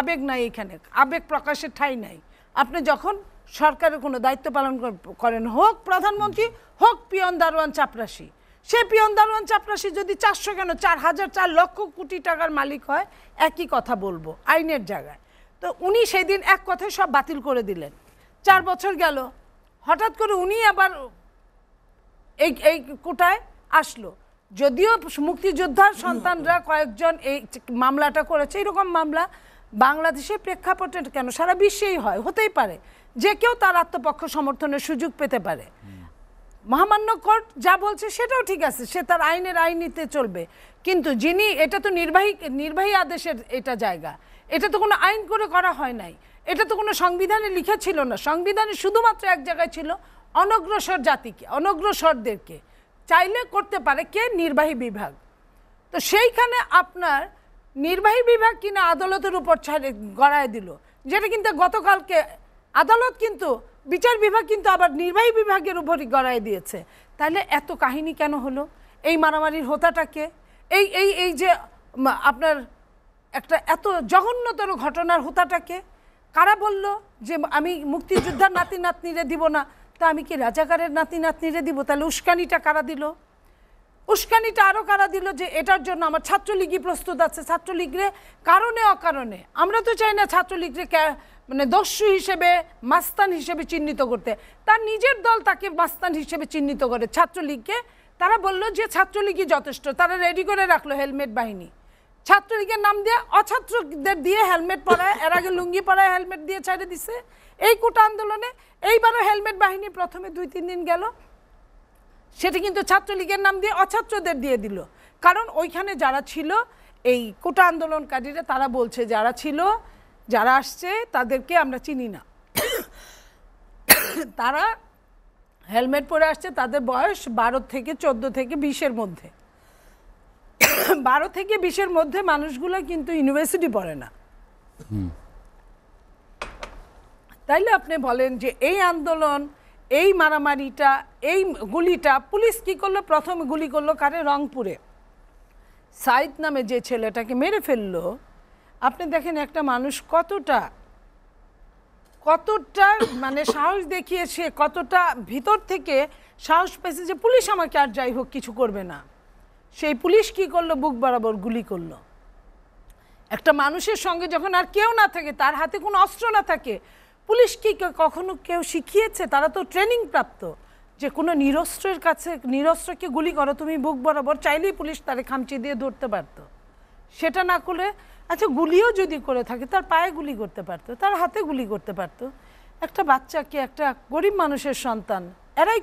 আবেগ নাই এখানে আবেগ প্রকাশের ঠাই নাই আপনি যখন সরকারের কোনো দায়িত্ব পালন করেন হোক প্রধানমন্ত্রী হোক পিয়ন দারোয়ান চাপরাশি সে পিয়ন দারোয়ান চাপরাশি যদি চারশো কেন চার হাজার চার লক্ষ কোটি টাকার মালিক হয় একই কথা বলবো আইনের জায়গায় তো উনি সেই দিন এক কথায় সব বাতিল করে দিলেন চার বছর গেল হঠাৎ করে উনি আবার এই এই কোটায় আসলো যদিও মুক্তিযোদ্ধার সন্তানরা কয়েকজন এই মামলাটা করেছে এরকম মামলা বাংলাদেশের প্রেক্ষাপটে কেন সারা বিশ্বেই হয় হতেই পারে যে কেউ তার আত্মপক্ষ সমর্থনের সুযোগ পেতে পারে মহামান্য কোর্ট যা বলছে সেটাও ঠিক আছে সে তার আইনের আইনিতে চলবে কিন্তু যিনি এটা তো নির্বাহী নির্বাহী আদেশের এটা জায়গা এটা তো কোনো আইন করে করা হয় নাই এটা তো কোনো সংবিধানে লিখা ছিল না সংবিধানে শুধুমাত্র এক জায়গায় ছিল অনগ্রসর জাতিকে অনগ্রসরদেরকে চাইলে করতে পারে কে নির্বাহী বিভাগ তো সেইখানে আপনার নির্বাহী বিভাগ কিনা আদালতের উপর ছাড়ে গড়ায় দিল যেটা কিন্তু গতকালকে আদালত কিন্তু বিচার বিভাগ কিন্তু আবার নির্বাহী বিভাগের উপরই গড়ায় দিয়েছে তাহলে এত কাহিনী কেন হলো এই মারামারির হোতাটাকে এই এই এই যে আপনার একটা এত জঘন্যতর ঘটনার হোতাটাকে কারা বলল যে আমি মুক্তিযোদ্ধার নাতি নাতনিরে দিব না তা আমি কি রাজাকারের নাতি নাতনিরে দিব তাহলে উস্কানিটা কারা দিল উস্কানিটা আরও কারা দিল যে এটার জন্য আমার ছাত্রলীগই প্রস্তুত আছে ছাত্রলীগরে কারণে অকারণে আমরা তো চাই না ছাত্রলীগরে মানে দস্যু হিসেবে মাস্তান হিসেবে চিহ্নিত করতে তার নিজের দল তাকে মাস্তান হিসেবে চিহ্নিত করে ছাত্রলীগকে তারা বলল যে ছাত্রলীগই যথেষ্ট তারা রেডি করে রাখলো হেলমেট বাহিনী ছাত্রলীগের নাম দিয়ে অছাত্রদের দিয়ে হেলমেট পরায় এর আগে লুঙ্গি পরায় হেলমেট দিয়ে ছেড়ে দিছে এই কোটা আন্দোলনে এইবারও হেলমেট বাহিনী প্রথমে দুই তিন দিন গেল সেটি কিন্তু ছাত্রলীগের নাম দিয়ে অছাত্রদের দিয়ে দিল কারণ ওইখানে যারা ছিল এই কোটা আন্দোলনকারীরা তারা বলছে যারা ছিল যারা আসছে তাদেরকে আমরা চিনি না তারা হেলমেট পরে আসছে তাদের বয়স বারো থেকে চোদ্দো থেকে বিশের মধ্যে বারো থেকে বিশের মধ্যে মানুষগুলো কিন্তু ইউনিভার্সিটি পড়ে না তাইলে আপনি বলেন যে এই আন্দোলন এই মারামারিটা এই গুলিটা পুলিশ কি করলো প্রথম গুলি করলো কারে রংপুরে সাইদ নামে যে ছেলেটাকে মেরে ফেললো আপনি দেখেন একটা মানুষ কতটা কতটা মানে সাহস দেখিয়ে সে কতটা ভিতর থেকে সাহস পেয়েছে যে পুলিশ আমাকে আর যাই হোক কিছু করবে না সেই পুলিশ কি করলো বুক বরাবর গুলি করলো একটা মানুষের সঙ্গে যখন আর কেউ না থাকে তার হাতে কোনো অস্ত্র না থাকে পুলিশ কি কখনো কেউ শিখিয়েছে তারা তো ট্রেনিং প্রাপ্ত যে কোনো নিরস্ত্রের কাছে নিরস্ত্রকে গুলি করো তুমি বুক বরাবর চাইলেই পুলিশ তারে খামচি দিয়ে ধরতে পারতো সেটা না করে আচ্ছা গুলিও যদি করে থাকে তার পায়ে গুলি করতে পারতো তার হাতে গুলি করতে পারতো একটা বাচ্চাকে একটা গরিব মানুষের সন্তান এরাই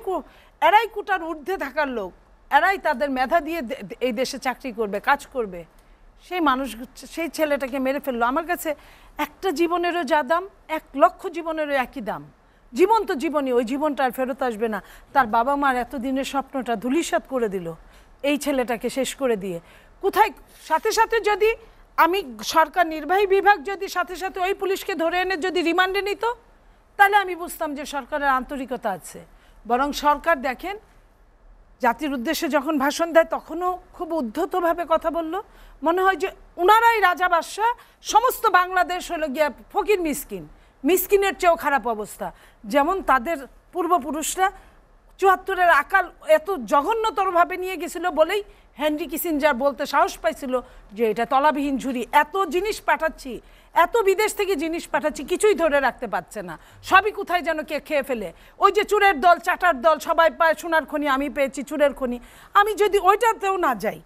এরাই কুটার ঊর্ধ্বে থাকার লোক এরাই তাদের মেধা দিয়ে এই দেশে চাকরি করবে কাজ করবে সেই মানুষ সেই ছেলেটাকে মেরে ফেললো আমার কাছে একটা জীবনেরও যা দাম এক লক্ষ জীবনেরও একই দাম জীবন তো জীবনই ওই জীবনটা আর ফেরত আসবে না তার বাবা মার এতদিনের স্বপ্নটা ধুলিসাত করে দিল এই ছেলেটাকে শেষ করে দিয়ে কোথায় সাথে সাথে যদি আমি সরকার নির্বাহী বিভাগ যদি সাথে সাথে ওই পুলিশকে ধরে এনে যদি রিমান্ডে নিত তাহলে আমি বুঝতাম যে সরকারের আন্তরিকতা আছে বরং সরকার দেখেন জাতির উদ্দেশ্যে যখন ভাষণ দেয় তখনও খুব উদ্ধতভাবে কথা বলল মনে হয় যে উনারাই রাজা বাদশাহ সমস্ত বাংলাদেশ হলো গিয়া ফকির মিসকিন মিসকিনের চেয়েও খারাপ অবস্থা যেমন তাদের পূর্বপুরুষরা চুয়াত্তরের আকাল এত জঘন্যতরভাবে নিয়ে গেছিল বলেই হেনরি কিসিনজার বলতে সাহস পাইছিল যে এটা তলাবিহীন ঝুড়ি এত জিনিস পাঠাচ্ছি এত বিদেশ থেকে জিনিস পাঠাচ্ছি কিছুই ধরে রাখতে পারছে না সবই কোথায় যেন কে খেয়ে ফেলে ওই যে চুরের দল চাটার দল সবাই পায় সোনার খনি আমি পেয়েছি চুরের খনি আমি যদি ওইটাতেও না যাই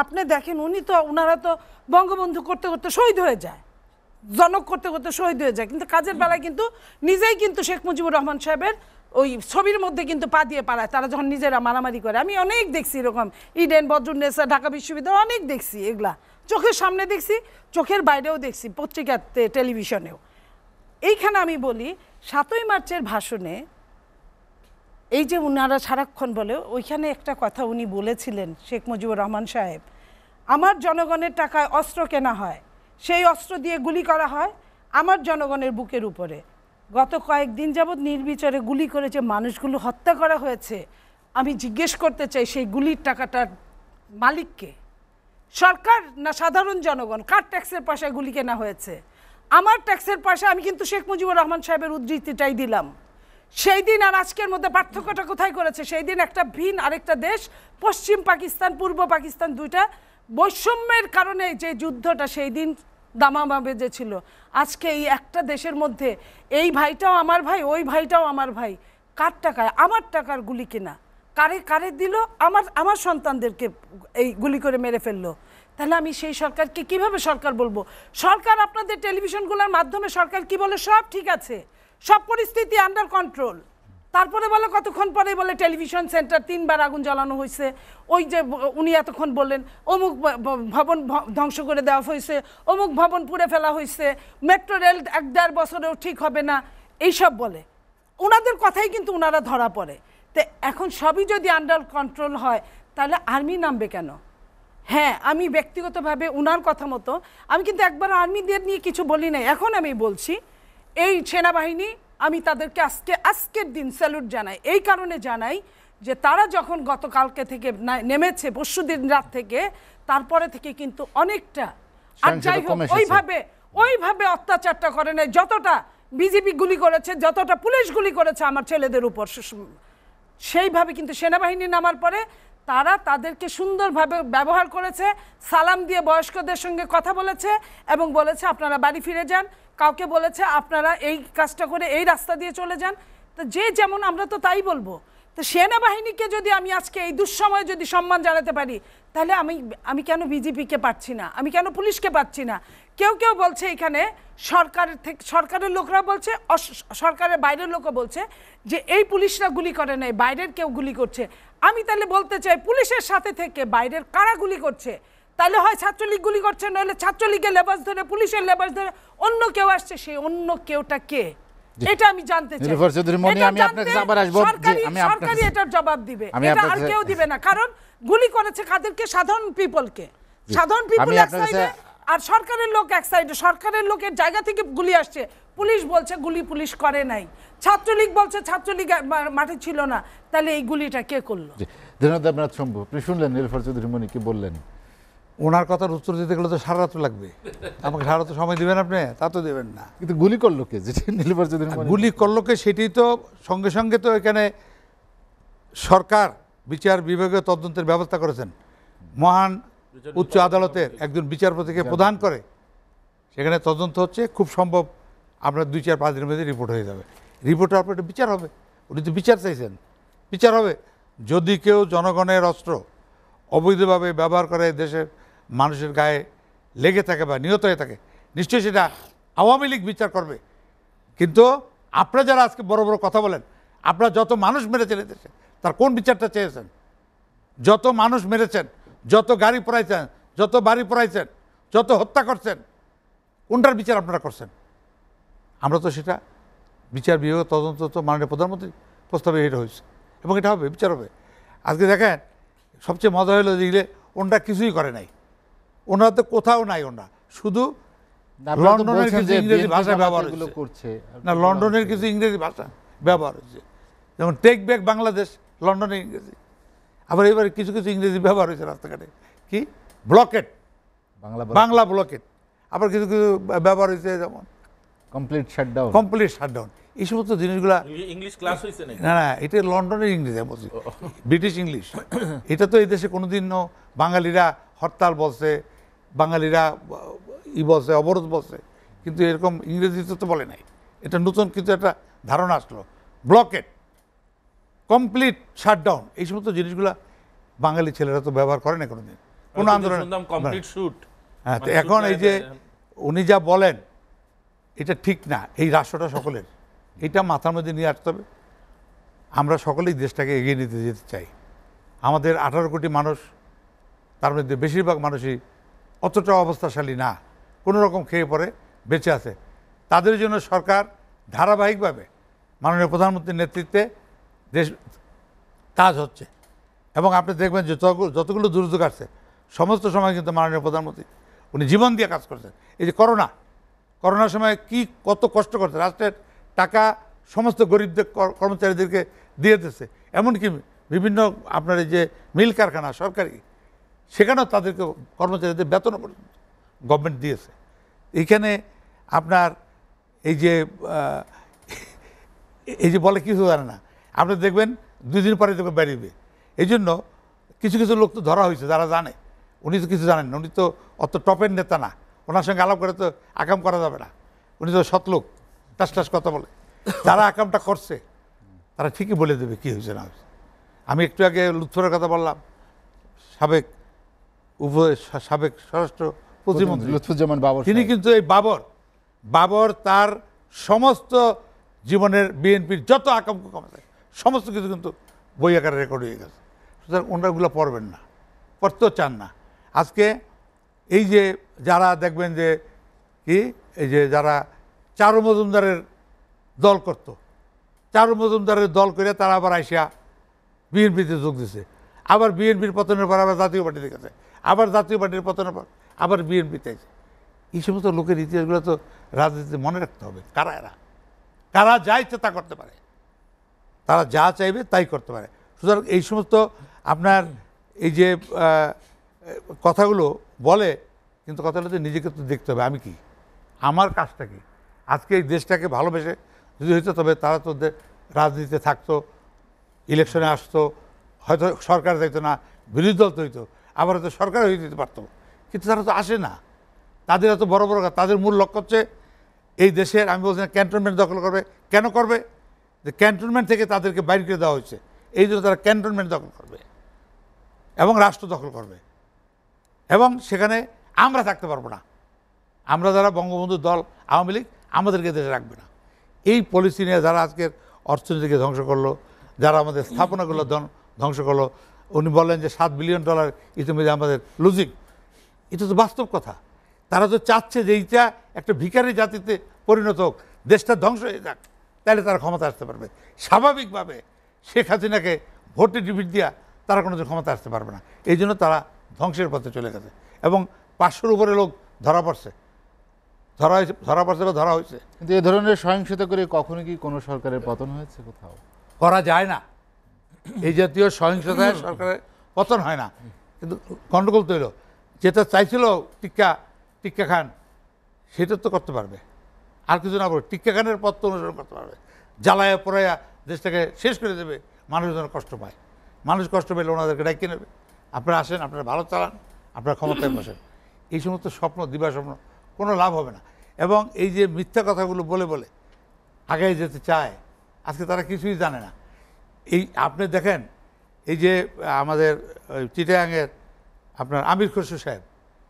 আপনি দেখেন উনি তো ওনারা তো বঙ্গবন্ধু করতে করতে শহীদ হয়ে যায় জনক করতে করতে শহীদ হয়ে যায় কিন্তু কাজের বেলায় কিন্তু নিজেই কিন্তু শেখ মুজিবুর রহমান সাহেবের ওই ছবির মধ্যে কিন্তু পা দিয়ে পালায় তারা যখন নিজেরা মারামারি করে আমি অনেক দেখছি এরকম ইডেন বদ্রুন্নেসা ঢাকা বিশ্ববিদ্যালয় অনেক দেখছি এগুলা চোখের সামনে দেখছি চোখের বাইরেও দেখছি পত্রিকাতে টেলিভিশনেও এইখানে আমি বলি সাতই মার্চের ভাষণে এই যে উনারা সারাক্ষণ বলে ওইখানে একটা কথা উনি বলেছিলেন শেখ মুজিবুর রহমান সাহেব আমার জনগণের টাকায় অস্ত্র কেনা হয় সেই অস্ত্র দিয়ে গুলি করা হয় আমার জনগণের বুকের উপরে গত কয়েকদিন যাবৎ নির্বিচারে গুলি করে যে মানুষগুলো হত্যা করা হয়েছে আমি জিজ্ঞেস করতে চাই সেই গুলির টাকাটার মালিককে সরকার না সাধারণ জনগণ কার ট্যাক্সের পয়সায় গুলি কেনা হয়েছে আমার ট্যাক্সের পাশে আমি কিন্তু শেখ মুজিবুর রহমান সাহেবের উদ্ধৃতিটাই দিলাম সেই দিন আর আজকের মধ্যে পার্থক্যটা কোথায় করেছে সেই দিন একটা ভিন আরেকটা দেশ পশ্চিম পাকিস্তান পূর্ব পাকিস্তান দুইটা বৈষম্যের কারণে যে যুদ্ধটা সেই দিন দামামা বেজেছিল আজকে এই একটা দেশের মধ্যে এই ভাইটাও আমার ভাই ওই ভাইটাও আমার ভাই কার টাকায় আমার টাকার গুলি কেনা কারে কারে দিল আমার আমার সন্তানদেরকে এই গুলি করে মেরে ফেললো তাহলে আমি সেই সরকারকে কিভাবে সরকার বলবো সরকার আপনাদের টেলিভিশনগুলোর মাধ্যমে সরকার কি বলে সব ঠিক আছে সব পরিস্থিতি আন্ডার কন্ট্রোল তারপরে বলে কতক্ষণ পরে বলে টেলিভিশন সেন্টার তিনবার আগুন জ্বালানো হয়েছে ওই যে উনি এতক্ষণ বললেন অমুক ভবন ধ্বংস করে দেওয়া হয়েছে অমুক ভবন পুড়ে ফেলা হয়েছে মেট্রো রেল এক দেড় বছরেও ঠিক হবে না এইসব বলে ওনাদের কথাই কিন্তু ওনারা ধরা পড়ে তো এখন সবই যদি আন্ডার কন্ট্রোল হয় তাহলে আর্মি নামবে কেন হ্যাঁ আমি ব্যক্তিগতভাবে উনার কথা মতো আমি কিন্তু একবার আর্মিদের নিয়ে কিছু বলি নাই এখন আমি বলছি এই সেনাবাহিনী আমি তাদেরকে আজকে আজকের দিন স্যালুট জানাই এই কারণে জানাই যে তারা যখন গতকালকে থেকে নেমেছে পরশু দিন রাত থেকে তারপরে থেকে কিন্তু অনেকটা আর যাই হোক ওইভাবে ওইভাবে অত্যাচারটা করে নাই যতটা বিজেপি গুলি করেছে যতটা পুলিশ গুলি করেছে আমার ছেলেদের উপর সেইভাবে কিন্তু সেনাবাহিনী নামার পরে তারা তাদেরকে সুন্দরভাবে ব্যবহার করেছে সালাম দিয়ে বয়স্কদের সঙ্গে কথা বলেছে এবং বলেছে আপনারা বাড়ি ফিরে যান কাউকে বলেছে আপনারা এই কাজটা করে এই রাস্তা দিয়ে চলে যান তো যে যেমন আমরা তো তাই বলবো তো সেনাবাহিনীকে যদি আমি আজকে এই দুঃসময়ে যদি সম্মান জানাতে পারি তাহলে আমি আমি কেন বিজেপিকে পাচ্ছি না আমি কেন পুলিশকে পাচ্ছি না কেউ কেউ বলছে এখানে সরকারের থেকে সরকারের লোকরা বলছে সরকারের বাইরের লোকও বলছে যে এই পুলিশরা গুলি করে নাই বাইরের কেউ গুলি করছে আমি তাহলে বলতে চাই পুলিশের সাথে থেকে বাইরের কারা গুলি করছে তাহলে হয় ছাত্রলীগ গুলি করছে নাহলে ছাত্রলীগের লেবাস ধরে পুলিশের লেবাস ধরে অন্য কেউ আসছে সেই অন্য কেউটা কে এটা আমি জানতে চাই আমি আপনাকে সরকারি এটার জবাব দিবে এটা আর কেউ দিবে না কারণ গুলি করেছে কাদেরকে সাধারণ পিপলকে সাধারণ পিপল এক সাইডে আর সরকারের লোক এক সাইডে সরকারের লোকের জায়গা থেকে গুলি আসছে পুলিশ বলছে গুলি পুলিশ করে নাই ছাত্রলীগ বলছে ছাত্রলীগ মাঠে ছিল না তাহলে এই গুলিটা কে করলো ধন্যবাদ আপনার সম্ভব আপনি শুনলেন নীলফার চৌধুরী মনি কি বললেন ওনার কথার উত্তর দিতে গেলে তো সারা রাত লাগবে আমাকে সারা রাত সময় দেবেন আপনি তা তো দেবেন না কিন্তু গুলি করলো কে যেটি নীলফার চৌধুরী গুলি করলো কে সেটি তো সঙ্গে সঙ্গে তো এখানে সরকার বিচার বিভাগীয় তদন্তের ব্যবস্থা করেছেন মহান উচ্চ আদালতের একজন বিচারপতিকে প্রদান করে সেখানে তদন্ত হচ্ছে খুব সম্ভব আপনার দুই চার পাঁচ দিনের মধ্যে রিপোর্ট হয়ে যাবে রিপোর্ট হওয়ার একটা বিচার হবে উনি তো বিচার চাইছেন বিচার হবে যদি কেউ জনগণের অস্ত্র অবৈধভাবে ব্যবহার করে দেশের মানুষের গায়ে লেগে থাকে বা নিহত হয়ে থাকে নিশ্চয়ই সেটা আওয়ামী লীগ বিচার করবে কিন্তু আপনারা যারা আজকে বড় বড় কথা বলেন আপনারা যত মানুষ মেরেছেন দেশে তার কোন বিচারটা চেয়েছেন যত মানুষ মেরেছেন যত গাড়ি পড়াইছেন যত বাড়ি পড়াইছেন যত হত্যা করছেন কোনটার বিচার আপনারা করছেন আমরা তো সেটা বিচার বিভাগ তদন্ত তো মাননীয় প্রধানমন্ত্রী প্রস্তাবে এটা হয়েছে এবং এটা হবে বিচার হবে আজকে দেখেন সবচেয়ে মজা হলো দেখলে ওনারা কিছুই করে নাই ওনারা তো কোথাও নাই ওনারা শুধু লন্ডনের কিছু ইংরেজি ভাষা ব্যবহার করছে না লন্ডনের কিছু ইংরেজি ভাষা ব্যবহার হচ্ছে যেমন টেক ব্যাক বাংলাদেশ লন্ডনে ইংরেজি আবার এবারে কিছু কিছু ইংরেজি ব্যবহার হয়েছে রাস্তাঘাটে কি ব্লকেট বাংলা বাংলা ব্লকেট আবার কিছু কিছু ব্যবহার হয়েছে যেমন কমপ্লিট শাটডাউন কমপ্লিট শাটডাউন এই সমস্ত জিনিসগুলো ইংলিশ ক্লাস হয়েছে না না এটা লন্ডনের ইংরেজি বলছি ব্রিটিশ ইংলিশ এটা তো এই দেশে কোনোদিনও বাঙালিরা হরতাল বলছে বাঙালিরা ই বলছে অবরোধ বলছে কিন্তু এরকম ইংরেজিতে তো বলে নাই এটা নতুন কিন্তু একটা ধারণা আসলো ব্লকেট কমপ্লিট শাটডাউন এই সমস্ত জিনিসগুলো বাঙালি ছেলেরা তো ব্যবহার করে না কোনোদিন কোনো আন্দোলন কমপ্লিট মানে- হ্যাঁ তো মানে এখন এই যে মানে- উনি যা বলেন এটা ঠিক না এই রাষ্ট্রটা সকলের এটা মাথার মধ্যে নিয়ে আসতে হবে আমরা সকলেই দেশটাকে এগিয়ে নিতে যেতে চাই আমাদের আঠারো কোটি মানুষ তার মধ্যে বেশিরভাগ মানুষই অতটা অবস্থাশালী না কোনো রকম খেয়ে পরে বেঁচে আছে তাদের জন্য সরকার ধারাবাহিকভাবে মাননীয় প্রধানমন্ত্রীর নেতৃত্বে দেশ কাজ হচ্ছে এবং আপনি দেখবেন যে যতগুলো দুর্যোগ আসছে সমস্ত সময় কিন্তু মাননীয় প্রধানমন্ত্রী উনি জীবন দিয়ে কাজ করছেন এই যে করোনা করোনার সময় কি কত কষ্ট করছে রাষ্ট্রের টাকা সমস্ত গরিবদের কর্মচারীদেরকে দিয়ে দিচ্ছে এমনকি বিভিন্ন আপনার এই যে মিল কারখানা সরকারি সেখানেও তাদেরকে কর্মচারীদের বেতনও পর্যন্ত গভর্নমেন্ট দিয়েছে এইখানে আপনার এই যে এই যে বলে কিছু জানে না আপনি দেখবেন দুই দিন পরে দেখবেন বেরিয়ে এই জন্য কিছু কিছু লোক তো ধরা হয়েছে যারা জানে উনি তো কিছু জানেন উনি তো অত টপের নেতা না ওনার সঙ্গে আলাপ করে তো আকাম করা যাবে না উনি তো সৎ লোক টাস টাস কথা বলে যারা আকামটা করছে তারা ঠিকই বলে দেবে কী হয়েছে না হয়েছে আমি একটু আগে লুৎফরের কথা বললাম সাবেক উপ সাবেক স্বরাষ্ট্র প্রতিমন্ত্রী লুৎফুজ্জামান বাবর তিনি কিন্তু এই বাবর বাবর তার সমস্ত জীবনের বিএনপির যত আকাম যায় সমস্ত কিছু কিন্তু বই আকারে রেকর্ড হয়ে গেছে সুতরাং ওনারাগুলো পড়বেন না পড়তেও চান না আজকে এই যে যারা দেখবেন যে কি এই যে যারা চারু মজুমদারের দল করত চারু মজুমদারের দল করে তারা আবার আইসিয়া বিএনপিতে যোগ দিছে আবার বিএনপির পতনের পর আবার জাতীয় পার্টিতে গেছে আবার জাতীয় পার্টির পতনের পর আবার বিএনপিতে আছে এই সমস্ত লোকের ইতিহাসগুলো তো রাজনীতিতে মনে রাখতে হবে কারা এরা কারা যা ইচ্ছে তা করতে পারে তারা যা চাইবে তাই করতে পারে সুতরাং এই সমস্ত আপনার এই যে কথাগুলো বলে কিন্তু কথা তো নিজেকে তো দেখতে হবে আমি কি আমার কাজটা কি আজকে এই দেশটাকে ভালোবেসে যদি হইতো তবে তারা তো রাজনীতিতে থাকতো ইলেকশনে আসতো হয়তো সরকার দায়িত না বিরোধী দল তো হইতো আবার হয়তো সরকার হয়ে যেতে পারতো কিন্তু তারা তো আসে না তাদের এত বড় বড় তাদের মূল লক্ষ্য হচ্ছে এই দেশের আমি বলছি ক্যান্টনমেন্ট দখল করবে কেন করবে যে ক্যান্টনমেন্ট থেকে তাদেরকে বাইর করে দেওয়া হয়েছে এই জন্য তারা ক্যান্টনমেন্ট দখল করবে এবং রাষ্ট্র দখল করবে এবং সেখানে আমরা থাকতে পারবো না আমরা যারা বঙ্গবন্ধু দল আওয়ামী লীগ আমাদেরকে দেশে রাখবে না এই পলিসি নিয়ে যারা আজকের অর্থনীতিকে ধ্বংস করলো যারা আমাদের স্থাপনাগুলো ধ্বংস করলো উনি বলেন যে সাত বিলিয়ন ডলার ইতিমধ্যে আমাদের লুজিং এটা তো বাস্তব কথা তারা তো চাচ্ছে যে এইটা একটা ভিকারি জাতিতে পরিণত হোক দেশটা ধ্বংস হয়ে যাক তাহলে তারা ক্ষমতা আসতে পারবে স্বাভাবিকভাবে শেখ হাসিনাকে ভোটে ডিভিট দিয়া তারা কোনো ক্ষমতা আসতে পারবে না এই জন্য তারা ধ্বংসের পথে চলে গেছে এবং পাঁচশোর উপরে লোক ধরা পড়ছে ধরা হয়েছে ধরা পড়ছে বা ধরা হয়েছে কিন্তু এ ধরনের সহিংসতা করে কখনো কি কোনো সরকারের পতন হয়েছে কোথাও করা যায় না এই জাতীয় সহিংসতায় সরকারের পতন হয় না কিন্তু গণ্ডগোল তৈল যেটা চাইছিল টিক্কা টিক্কা খান সেটা তো করতে পারবে আর কিছু না বলে টিকাখানের পথ পথ অনুসরণ করতে পারবে জ্বালায় পড়াইয়া দেশটাকে শেষ করে দেবে মানুষ যেন কষ্ট পায় মানুষ কষ্ট পেলে ওনাদেরকে ডাকিয়ে নেবে আপনারা আসেন আপনারা ভালো চালান আপনারা ক্ষমতায় বসেন এই সমস্ত স্বপ্ন দিবা স্বপ্ন কোনো লাভ হবে না এবং এই যে মিথ্যা কথাগুলো বলে বলে আগে যেতে চায় আজকে তারা কিছুই জানে না এই আপনি দেখেন এই যে আমাদের চিটাঙ্গের আপনার আমির খসু সাহেব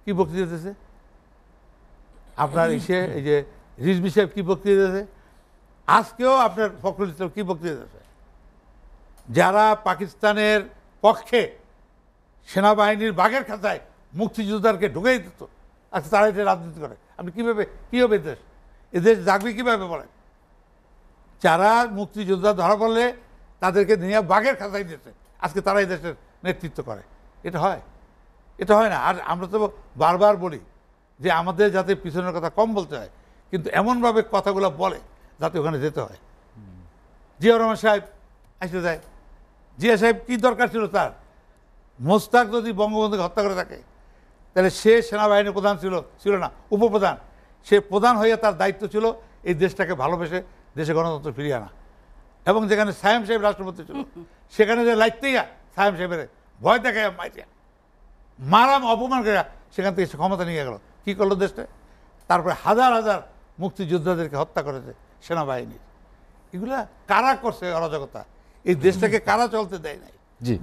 কী বক্তৃতা দিতেছে আপনার ইসে এই যে রিজবি সাহেব কী বক্তৃতা দিয়েছে আজকেও আপনার ফখরুল ইসলাম কী বক্তৃতা দিয়েছে যারা পাকিস্তানের পক্ষে সেনাবাহিনীর বাঘের খাতায় মুক্তিযোদ্ধারকে ঢুকেই দিত আজকে তারা এটা রাজনীতি করে আপনি কীভাবে কী হবে দেশ এদের জাগবে কীভাবে বলেন যারা মুক্তিযোদ্ধা ধরা পড়লে তাদেরকে নিয়ে বাঘের খাতায় দিয়েছে আজকে তারা দেশের নেতৃত্ব করে এটা হয় এটা হয় না আর আমরা তো বারবার বলি যে আমাদের যাতে পিছনের কথা কম বলতে হয় কিন্তু এমনভাবে কথাগুলো বলে যাতে ওখানে যেতে হয় জিয়া রহমান সাহেব আসে যায় জিয়া সাহেব কী দরকার ছিল তার মোস্তাক যদি বঙ্গবন্ধুকে হত্যা করে থাকে তাহলে সে সেনাবাহিনীর প্রধান ছিল ছিল না উপপ্রধান সে প্রধান হইয়া তার দায়িত্ব ছিল এই দেশটাকে ভালোবেসে দেশে গণতন্ত্র ফিরিয়ে আনা এবং যেখানে সায়েম সাহেব রাষ্ট্রপতি ছিল সেখানে যে লাইতেইয়া সায়েম সাহেবের ভয় দেখাইয়া মাইতে মারাম অপমান করে সেখান থেকে সে ক্ষমতা নিয়ে গেল কী করলো দেশটা তারপরে হাজার হাজার মুক্তিযোদ্ধাদেরকে হত্যা করেছে সেনাবাহিনীর এগুলা কারা করছে অরাজকতা এই দেশটাকে কারা চলতে দেয় নাই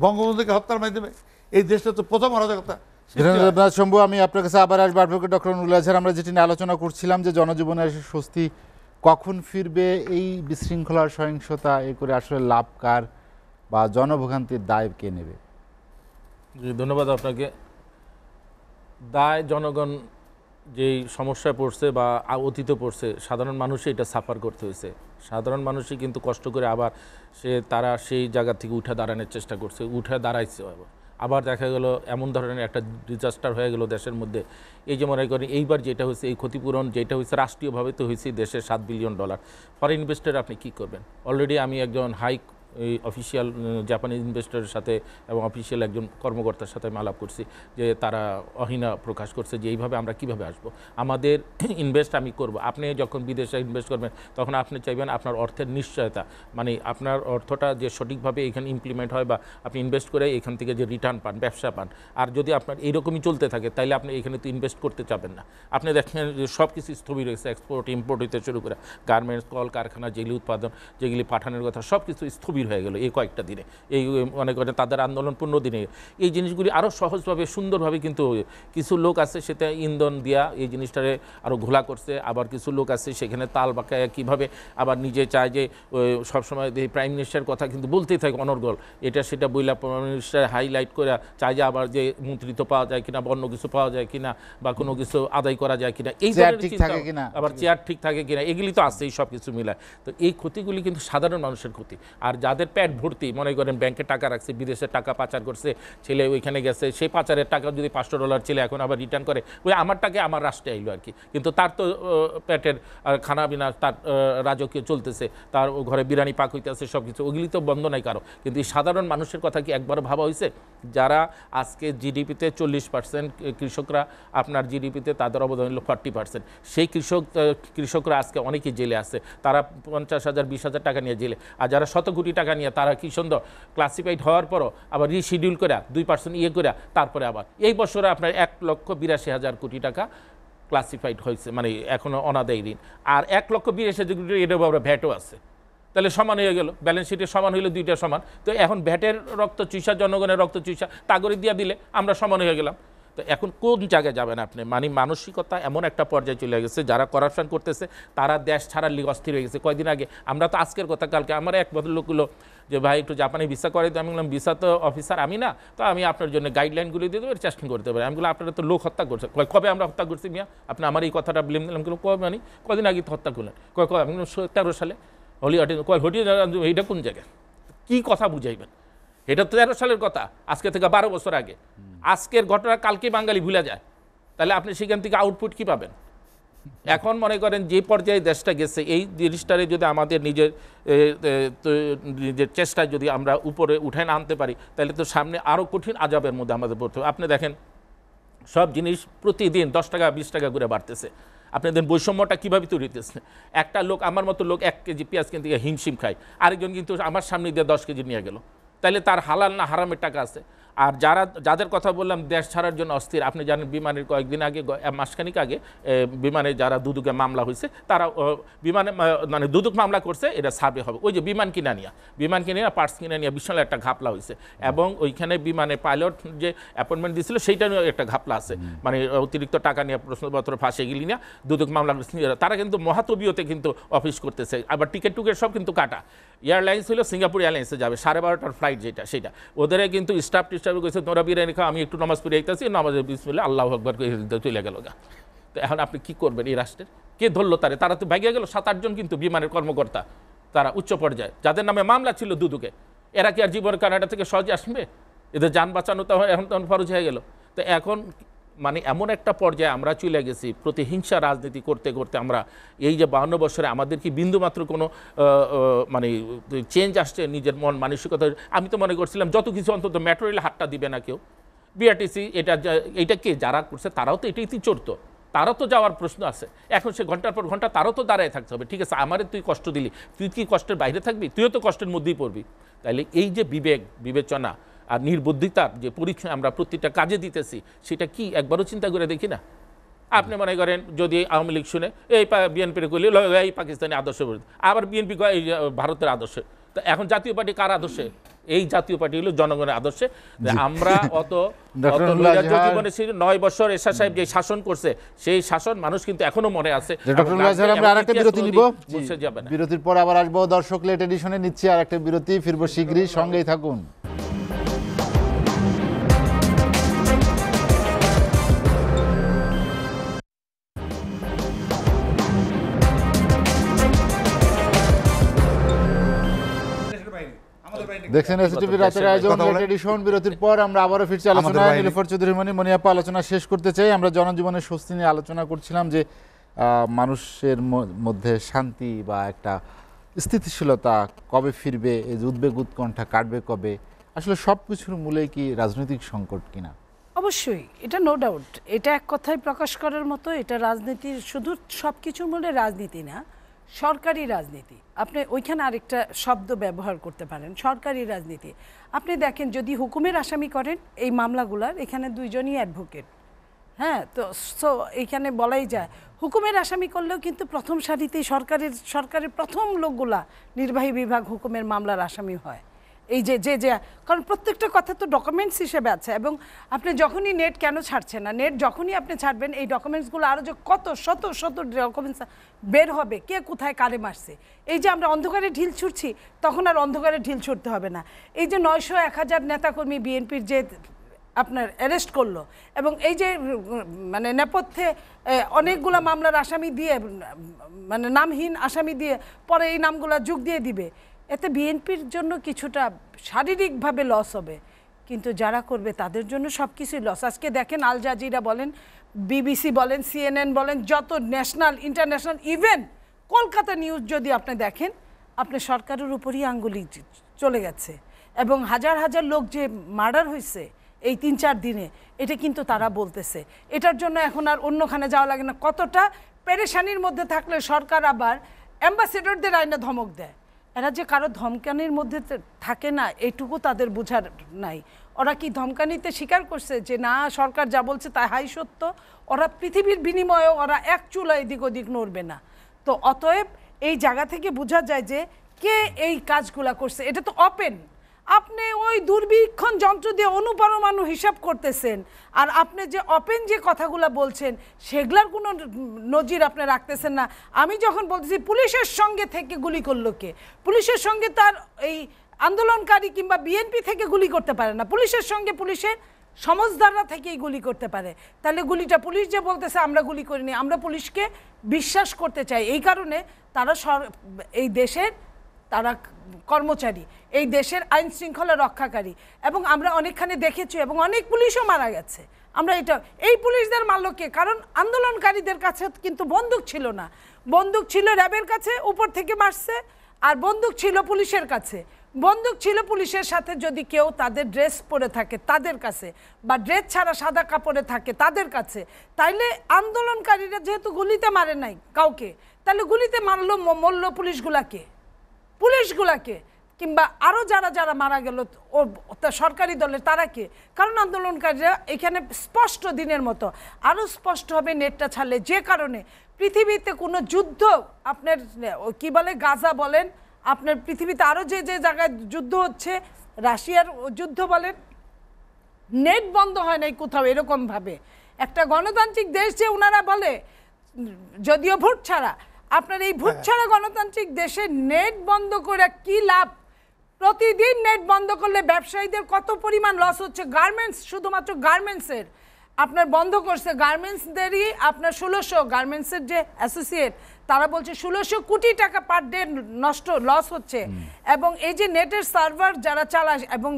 বঙ্গবন্ধুকে হত্যার মাধ্যমে এই দেশটা তো প্রথম অরাজকতা সম্ভব শম্ভু আমি আপনার কাছে আবার আসবো অ্যাডভোকেট ডক্টর নুরুল আজহার আমরা যেটি নিয়ে আলোচনা করছিলাম যে জনজীবনের স্বস্তি কখন ফিরবে এই বিশৃঙ্খলার সহিংসতা এ করে আসলে লাভ কার বা জনভোগান্তির দায় কে নেবে ধন্যবাদ আপনাকে দায় জনগণ যেই সমস্যায় পড়ছে বা অতীতে পড়ছে সাধারণ মানুষই এটা সাফার করতে হয়েছে সাধারণ মানুষই কিন্তু কষ্ট করে আবার সে তারা সেই জায়গা থেকে উঠে দাঁড়ানোর চেষ্টা করছে উঠে দাঁড়াইছে আবার দেখা গেল এমন ধরনের একটা ডিজাস্টার হয়ে গেল দেশের মধ্যে এই যে মনে করেন এইবার যেটা হয়েছে এই ক্ষতিপূরণ যেটা হয়েছে রাষ্ট্রীয়ভাবে তো হয়েছে দেশের সাত বিলিয়ন ডলার ফরেন ইনভেস্টার আপনি কি করবেন অলরেডি আমি একজন হাই এই অফিসিয়াল জাপানিজ ইনভেস্টরের সাথে এবং অফিসিয়াল একজন কর্মকর্তার সাথে আমি আলাপ করছি যে তারা অহিনা প্রকাশ করছে যে এইভাবে আমরা কিভাবে আসব আমাদের ইনভেস্ট আমি করব আপনি যখন বিদেশে ইনভেস্ট করবেন তখন আপনি চাইবেন আপনার অর্থের নিশ্চয়তা মানে আপনার অর্থটা যে সঠিকভাবে এখানে ইমপ্লিমেন্ট হয় বা আপনি ইনভেস্ট করে এখান থেকে যে রিটার্ন পান ব্যবসা পান আর যদি আপনার এরকমই চলতে থাকে তাহলে আপনি এখানে তো ইনভেস্ট করতে চাবেন না আপনি দেখেন সব কিছু স্থবির রয়েছে এক্সপোর্ট ইম্পোর্ট হতে শুরু করে গার্মেন্টস কল কারখানা যেগুলি উৎপাদন যেগুলি পাঠানোর কথা সব কিছু স্থবির গভীর হয়ে গেল এই কয়েকটা দিনে এই মনে করেন তাদের আন্দোলন পূর্ণ দিনে এই জিনিসগুলি আরও সহজভাবে সুন্দরভাবে কিন্তু কিছু লোক আছে সেটা ইন্ধন দিয়া এই জিনিসটারে আরও ঘোলা করছে আবার কিছু লোক আছে সেখানে তাল বাঁকা কীভাবে আবার নিজে চায় যে সবসময় প্রাইম মিনিস্টার কথা কিন্তু বলতেই থাকে অনর্গল এটা সেটা বইলা প্রাইম মিনিস্টার হাইলাইট করে চায় যে আবার যে মন্ত্রিত্ব পাওয়া যায় কিনা অন্য কিছু পাওয়া যায় কিনা বা কোনো কিছু আদায় করা যায় কিনা এই আবার চেয়ার ঠিক থাকে কিনা এগুলি তো আসছেই সব কিছু মিলায় তো এই ক্ষতিগুলি কিন্তু সাধারণ মানুষের ক্ষতি আর যাদের প্যাট ভর্তি মনে করেন ব্যাংকে টাকা রাখছে বিদেশে টাকা পাচার করছে ছেলে ওইখানে গেছে সেই পাচারের টাকা যদি পাঁচশো ডলার ছেলে এখন আবার রিটার্ন করে ওই আমার টাকা আমার রাষ্ট্রে আইলো আর কি কিন্তু তার তো প্যাটের খানা বিনা তার রাজকীয় চলতেছে তার ঘরে বিরানি পাক হইতেছে সব কিছু ওগুলি তো বন্ধ নাই কারো কিন্তু সাধারণ মানুষের কথা কি একবার ভাবা হয়েছে যারা আজকে জিডিপিতে চল্লিশ পার্সেন্ট কৃষকরা আপনার জিডিপিতে তাদের অবদান হলো ফর্টি পার্সেন্ট সেই কৃষক কৃষকরা আজকে অনেকেই জেলে আছে তারা পঞ্চাশ হাজার বিশ হাজার টাকা নিয়ে জেলে আর যারা শত কোটি টাকা নিয়ে তারা কি সুন্দর ক্লাসিফাইড হওয়ার পরও আবার রিশিডিউল করে দুই পার্সেন্ট ইয়ে করে তারপরে আবার এই বছরে আপনার এক লক্ষ বিরাশি হাজার কোটি টাকা ক্লাসিফাইড হয়েছে মানে এখনও অনাদায়ী ঋণ আর এক লক্ষ বিরাশি হাজার কোটি এটাও আবার ভ্যাটও আছে তাহলে সমান হয়ে গেল ব্যালেন্স শিটে সমান হইলে দুইটা সমান তো এখন ভ্যাটের রক্ত চুষা জনগণের রক্ত চুষা তাগরে দিয়া দিলে আমরা সমান হয়ে গেলাম তো এখন কোন জায়গায় যাবেন আপনি মানে মানসিকতা এমন একটা পর্যায়ে চলে গেছে যারা করাপশন করতেছে তারা দেশ ছাড়ার লিগ অস্থির হয়ে গেছে কয়দিন আগে আমরা তো আজকের কথা কালকে আমার এক লোকগুলো যে ভাই একটু জাপানে ভিসা করে তো আমি বললাম ভিসা তো অফিসার আমি না তো আমি আপনার জন্য গাইডলাইনগুলি দিয়ে দেবো চেষ্টা করতে পারি বললাম আপনারা তো লোক হত্যা করছে কবে আমরা হত্যা করছি মিয়া আপনি আমার এই কথাটা ব্লেম দিলাম কিন্তু কবে মানে কদিন আগে তো হত্যা করলেন কয় আমি তেরো সালে হলি হটি কয় হটি এটা কোন জায়গায় কী কথা বুঝাইবেন এটা তেরো সালের কথা আজকে থেকে বারো বছর আগে আজকের ঘটনা কালকে বাঙালি ভুলে যায় তাহলে আপনি সেখান থেকে আউটপুট কি পাবেন এখন মনে করেন যে পর্যায়ে দেশটা গেছে এই জিনিসটারে যদি আমাদের নিজের নিজের চেষ্টায় যদি আমরা উপরে উঠে না আনতে পারি তাহলে তো সামনে আরও কঠিন আজাবের মধ্যে আমাদের পড়তে হবে আপনি দেখেন সব জিনিস প্রতিদিন দশ টাকা বিশ টাকা করে বাড়তেছে আপনি দেখেন বৈষম্যটা কীভাবে তৈরি হতেছে একটা লোক আমার মতো লোক এক কেজি পেঁয়াজ কিনতে হিমশিম খায় আরেকজন কিন্তু আমার সামনে দিয়ে দশ কেজি নিয়ে গেলো তাহলে তার হালাল না হারামের টাকা আছে আর যারা যাদের কথা বললাম দেশ ছাড়ার জন্য অস্থির আপনি জানেন বিমানের কয়েকদিন আগে মাসখানিক আগে বিমানে যারা দুদুকে মামলা হয়েছে তারা বিমানে মানে দুদুক মামলা করছে এটা সার্ভে হবে ওই যে বিমান কিনা নিয়ে বিমান কিনে না পার্টস কিনে নিয়ে বিশাল একটা ঘাপলা হয়েছে এবং ওইখানে বিমানে পাইলট যে অ্যাপয়েন্টমেন্ট দিয়েছিল সেইটা নিয়ে একটা ঘাপলা আছে মানে অতিরিক্ত টাকা নিয়ে প্রশ্নপত্র ফাঁসে গেলি না দুদুক মামলা তারা কিন্তু মহাতবিয়তে কিন্তু অফিস করতেছে আবার টিকিট টুকেট সব কিন্তু কাটা এয়ারলাইন্স হলো সিঙ্গাপুর এয়ারলাইন্সে যাবে সাড়ে বারোটার ফ্লাইট যেটা সেটা ওদের কিন্তু স্টাফ টিস্টাফ চাবি কইছে তোমরা বিরিয়ানি খাও আমি একটু নামাজ পড়ে আইতাছি নামাজের বিসমিল্লা আল্লাহ আকবর চলে গেল গা তো এখন আপনি কি করবেন এই রাষ্ট্রের কে ধরলো তারে তারা তো ভাগিয়ে গেল সাত আটজন কিন্তু বিমানের কর্মকর্তা তারা উচ্চ পর্যায়ে যাদের নামে মামলা ছিল দুদুকে এরা কি আর জীবন কানাডা থেকে সহজে আসবে এদের যান বাঁচানো তো এখন তখন ফরজ হয়ে গেল তো এখন মানে এমন একটা পর্যায়ে আমরা চলে গেছি প্রতিহিংসা রাজনীতি করতে করতে আমরা এই যে বাহান্ন বছরে আমাদের কি বিন্দুমাত্র কোনো মানে চেঞ্জ আসছে নিজের মন মানসিকতা আমি তো মনে করছিলাম যত কিছু অন্তত ম্যাটেরিয়াল হাতটা দিবে না কেউ বিআরটিসি এটা এটা কে যারা করছে তারাও তো এটাই চড়তো তারও তো যাওয়ার প্রশ্ন আছে এখন সে ঘন্টার পর ঘন্টা তারও তো দাঁড়ায় থাকতে হবে ঠিক আছে আমারে তুই কষ্ট দিলি তুই কি কষ্টের বাইরে থাকবি তুইও তো কষ্টের মধ্যেই পড়বি তাহলে এই যে বিবেক বিবেচনা আর নির্বুদ্ধিতার যে পরিচয় আমরা প্রতিটা কাজে দিতেছি সেটা কি একবারও চিন্তা করে দেখি না আপনি মনে করেন যদি আওয়ামী লীগ শুনে এই বিএনপির করলে এই পাকিস্তানি আদর্শ আবার বিএনপি এই ভারতের আদর্শ তো এখন জাতীয় পার্টি কার আদর্শে এই জাতীয় পার্টি হলো জনগণের আদর্শে আমরা অত নয় বছর এসা সাহেব যে শাসন করছে সেই শাসন মানুষ কিন্তু এখনো মনে আছে বিরতি নিব বিরতির পর আবার আসবো দর্শক লেট এডিশনে নিচ্ছি আর একটা বিরতি ফিরবো শীঘ্রই সঙ্গেই থাকুন দেখছেন এসটিভি হ্যাঁ, রাতের আয়োজন এডিশন বিরতির পর আমরা আবারও ফিরছি আলোচনায় নীলফর চৌধুরী মনি মনিয়াপ্পা আলোচনা শেষ করতে চাই আমরা জনজীবনের স্বস্তি নিয়ে আলোচনা করছিলাম যে মানুষের মধ্যে শান্তি বা একটা স্থিতিশীলতা কবে ফিরবে এই যে উদ্বেগ উৎকণ্ঠা কাটবে কবে আসলে সব কিছুর মূলে কি রাজনৈতিক সংকট কিনা অবশ্যই এটা নো ডাউট এটা এক কথায় প্রকাশ করার মতো এটা রাজনীতির শুধু সব কিছুর মূলে রাজনীতি না সরকারি রাজনীতি আপনি ওইখানে আরেকটা শব্দ ব্যবহার করতে পারেন সরকারি রাজনীতি আপনি দেখেন যদি হুকুমের আসামি করেন এই মামলাগুলার এখানে দুইজনই অ্যাডভোকেট হ্যাঁ তো সো এইখানে বলাই যায় হুকুমের আসামি করলেও কিন্তু প্রথম সারিতেই সরকারের সরকারের প্রথম লোকগুলা নির্বাহী বিভাগ হুকুমের মামলার আসামি হয় এই যে যে যে কারণ প্রত্যেকটা কথা তো ডকুমেন্টস হিসেবে আছে এবং আপনি যখনই নেট কেন ছাড়ছেন না নেট যখনই আপনি ছাড়বেন এই ডকুমেন্টসগুলো আরও যে কত শত শত ডকুমেন্টস বের হবে কে কোথায় কারে মারছে এই যে আমরা অন্ধকারে ঢিল ছুটছি তখন আর অন্ধকারে ঢিল ছুটতে হবে না এই যে নয়শো এক হাজার নেতাকর্মী বিএনপির যে আপনার অ্যারেস্ট করলো এবং এই যে মানে নেপথ্যে অনেকগুলো মামলার আসামি দিয়ে মানে নামহীন আসামি দিয়ে পরে এই নামগুলো যোগ দিয়ে দিবে এতে বিএনপির জন্য কিছুটা শারীরিকভাবে লস হবে কিন্তু যারা করবে তাদের জন্য সব কিছুই লস আজকে দেখেন আল জাজিরা বলেন বিবিসি বলেন সিএনএন বলেন যত national international even Kolkata news যদি আপনি দেখেন আপনি সরকারের উপরই আঙ্গুলি চলে গেছে এবং হাজার হাজার লোক যে মার্ডার হয়েছে এই তিন চার দিনে এটা কিন্তু তারা বলতেছে এটার জন্য এখন আর অন্যখানে যাওয়া লাগে না কতটা পেরেশানির মধ্যে থাকলে সরকার আবার অ্যাম্বাসেডরদের আইনে ধমক দেয় এরা যে কারো ধমকানির মধ্যে থাকে না এটুকু তাদের বোঝার নাই ওরা কি ধমকানিতে স্বীকার করছে যে না সরকার যা বলছে হাই সত্য ওরা পৃথিবীর বিনিময়ে ওরা এক চুলা এদিক ওদিক নড়বে না তো অতএব এই জায়গা থেকে বোঝা যায় যে কে এই কাজগুলা করছে এটা তো অপেন আপনি ওই দুর্বীক্ষণ যন্ত্র দিয়ে অনুপরমাণু হিসাব করতেছেন আর আপনি যে অপেন যে কথাগুলো বলছেন সেগুলার কোনো নজির আপনি রাখতেছেন না আমি যখন বলতেছি পুলিশের সঙ্গে থেকে গুলি করলোকে কে পুলিশের সঙ্গে তার এই আন্দোলনকারী কিংবা বিএনপি থেকে গুলি করতে পারে না পুলিশের সঙ্গে পুলিশের সমজদাররা থেকেই গুলি করতে পারে তাহলে গুলিটা পুলিশ যে বলতেছে আমরা গুলি করিনি আমরা পুলিশকে বিশ্বাস করতে চাই এই কারণে তারা এই দেশের তারা কর্মচারী এই দেশের আইন শৃঙ্খলা রক্ষাকারী এবং আমরা অনেকখানে দেখেছি এবং অনেক পুলিশও মারা গেছে আমরা এটা এই পুলিশদের মারল কে কারণ আন্দোলনকারীদের কাছে কিন্তু বন্দুক ছিল না বন্দুক ছিল র্যাবের কাছে উপর থেকে মারছে আর বন্দুক ছিল পুলিশের কাছে বন্দুক ছিল পুলিশের সাথে যদি কেউ তাদের ড্রেস পরে থাকে তাদের কাছে বা ড্রেস ছাড়া সাদা কাপড়ে থাকে তাদের কাছে তাইলে আন্দোলনকারীরা যেহেতু গুলিতে মারে নাই কাউকে তাহলে গুলিতে মারলো মরল পুলিশগুলাকে পুলিশগুলাকে কিংবা আরও যারা যারা মারা গেল ও সরকারি দলের তারা কে কারণ আন্দোলনকারীরা এখানে স্পষ্ট দিনের মতো আরও স্পষ্ট হবে নেটটা ছাড়লে যে কারণে পৃথিবীতে কোনো যুদ্ধ আপনার কি বলে গাজা বলেন আপনার পৃথিবীতে আরও যে যে জায়গায় যুদ্ধ হচ্ছে রাশিয়ার যুদ্ধ বলেন নেট বন্ধ হয় নাই কোথাও এরকমভাবে একটা গণতান্ত্রিক দেশ যে ওনারা বলে যদিও ভোট ছাড়া আপনার এই ভোট হ্যাঁ। ছাড়া গণতান্ত্রিক দেশে নেট বন্ধ করে কি লাভ প্রতিদিন নেট বন্ধ করলে ব্যবসায়ীদের কত পরিমাণ লস হচ্ছে গার্মেন্টস শুধুমাত্র গার্মেন্টসের আপনার বন্ধ করছে গার্মেন্টসদেরই আপনার ষোলোশো গার্মেন্টসের যে অ্যাসোসিয়েট তারা বলছে ষোলোশো কোটি টাকা পার ডে নষ্ট লস হচ্ছে এবং এই যে নেটের সার্ভার যারা চালায় এবং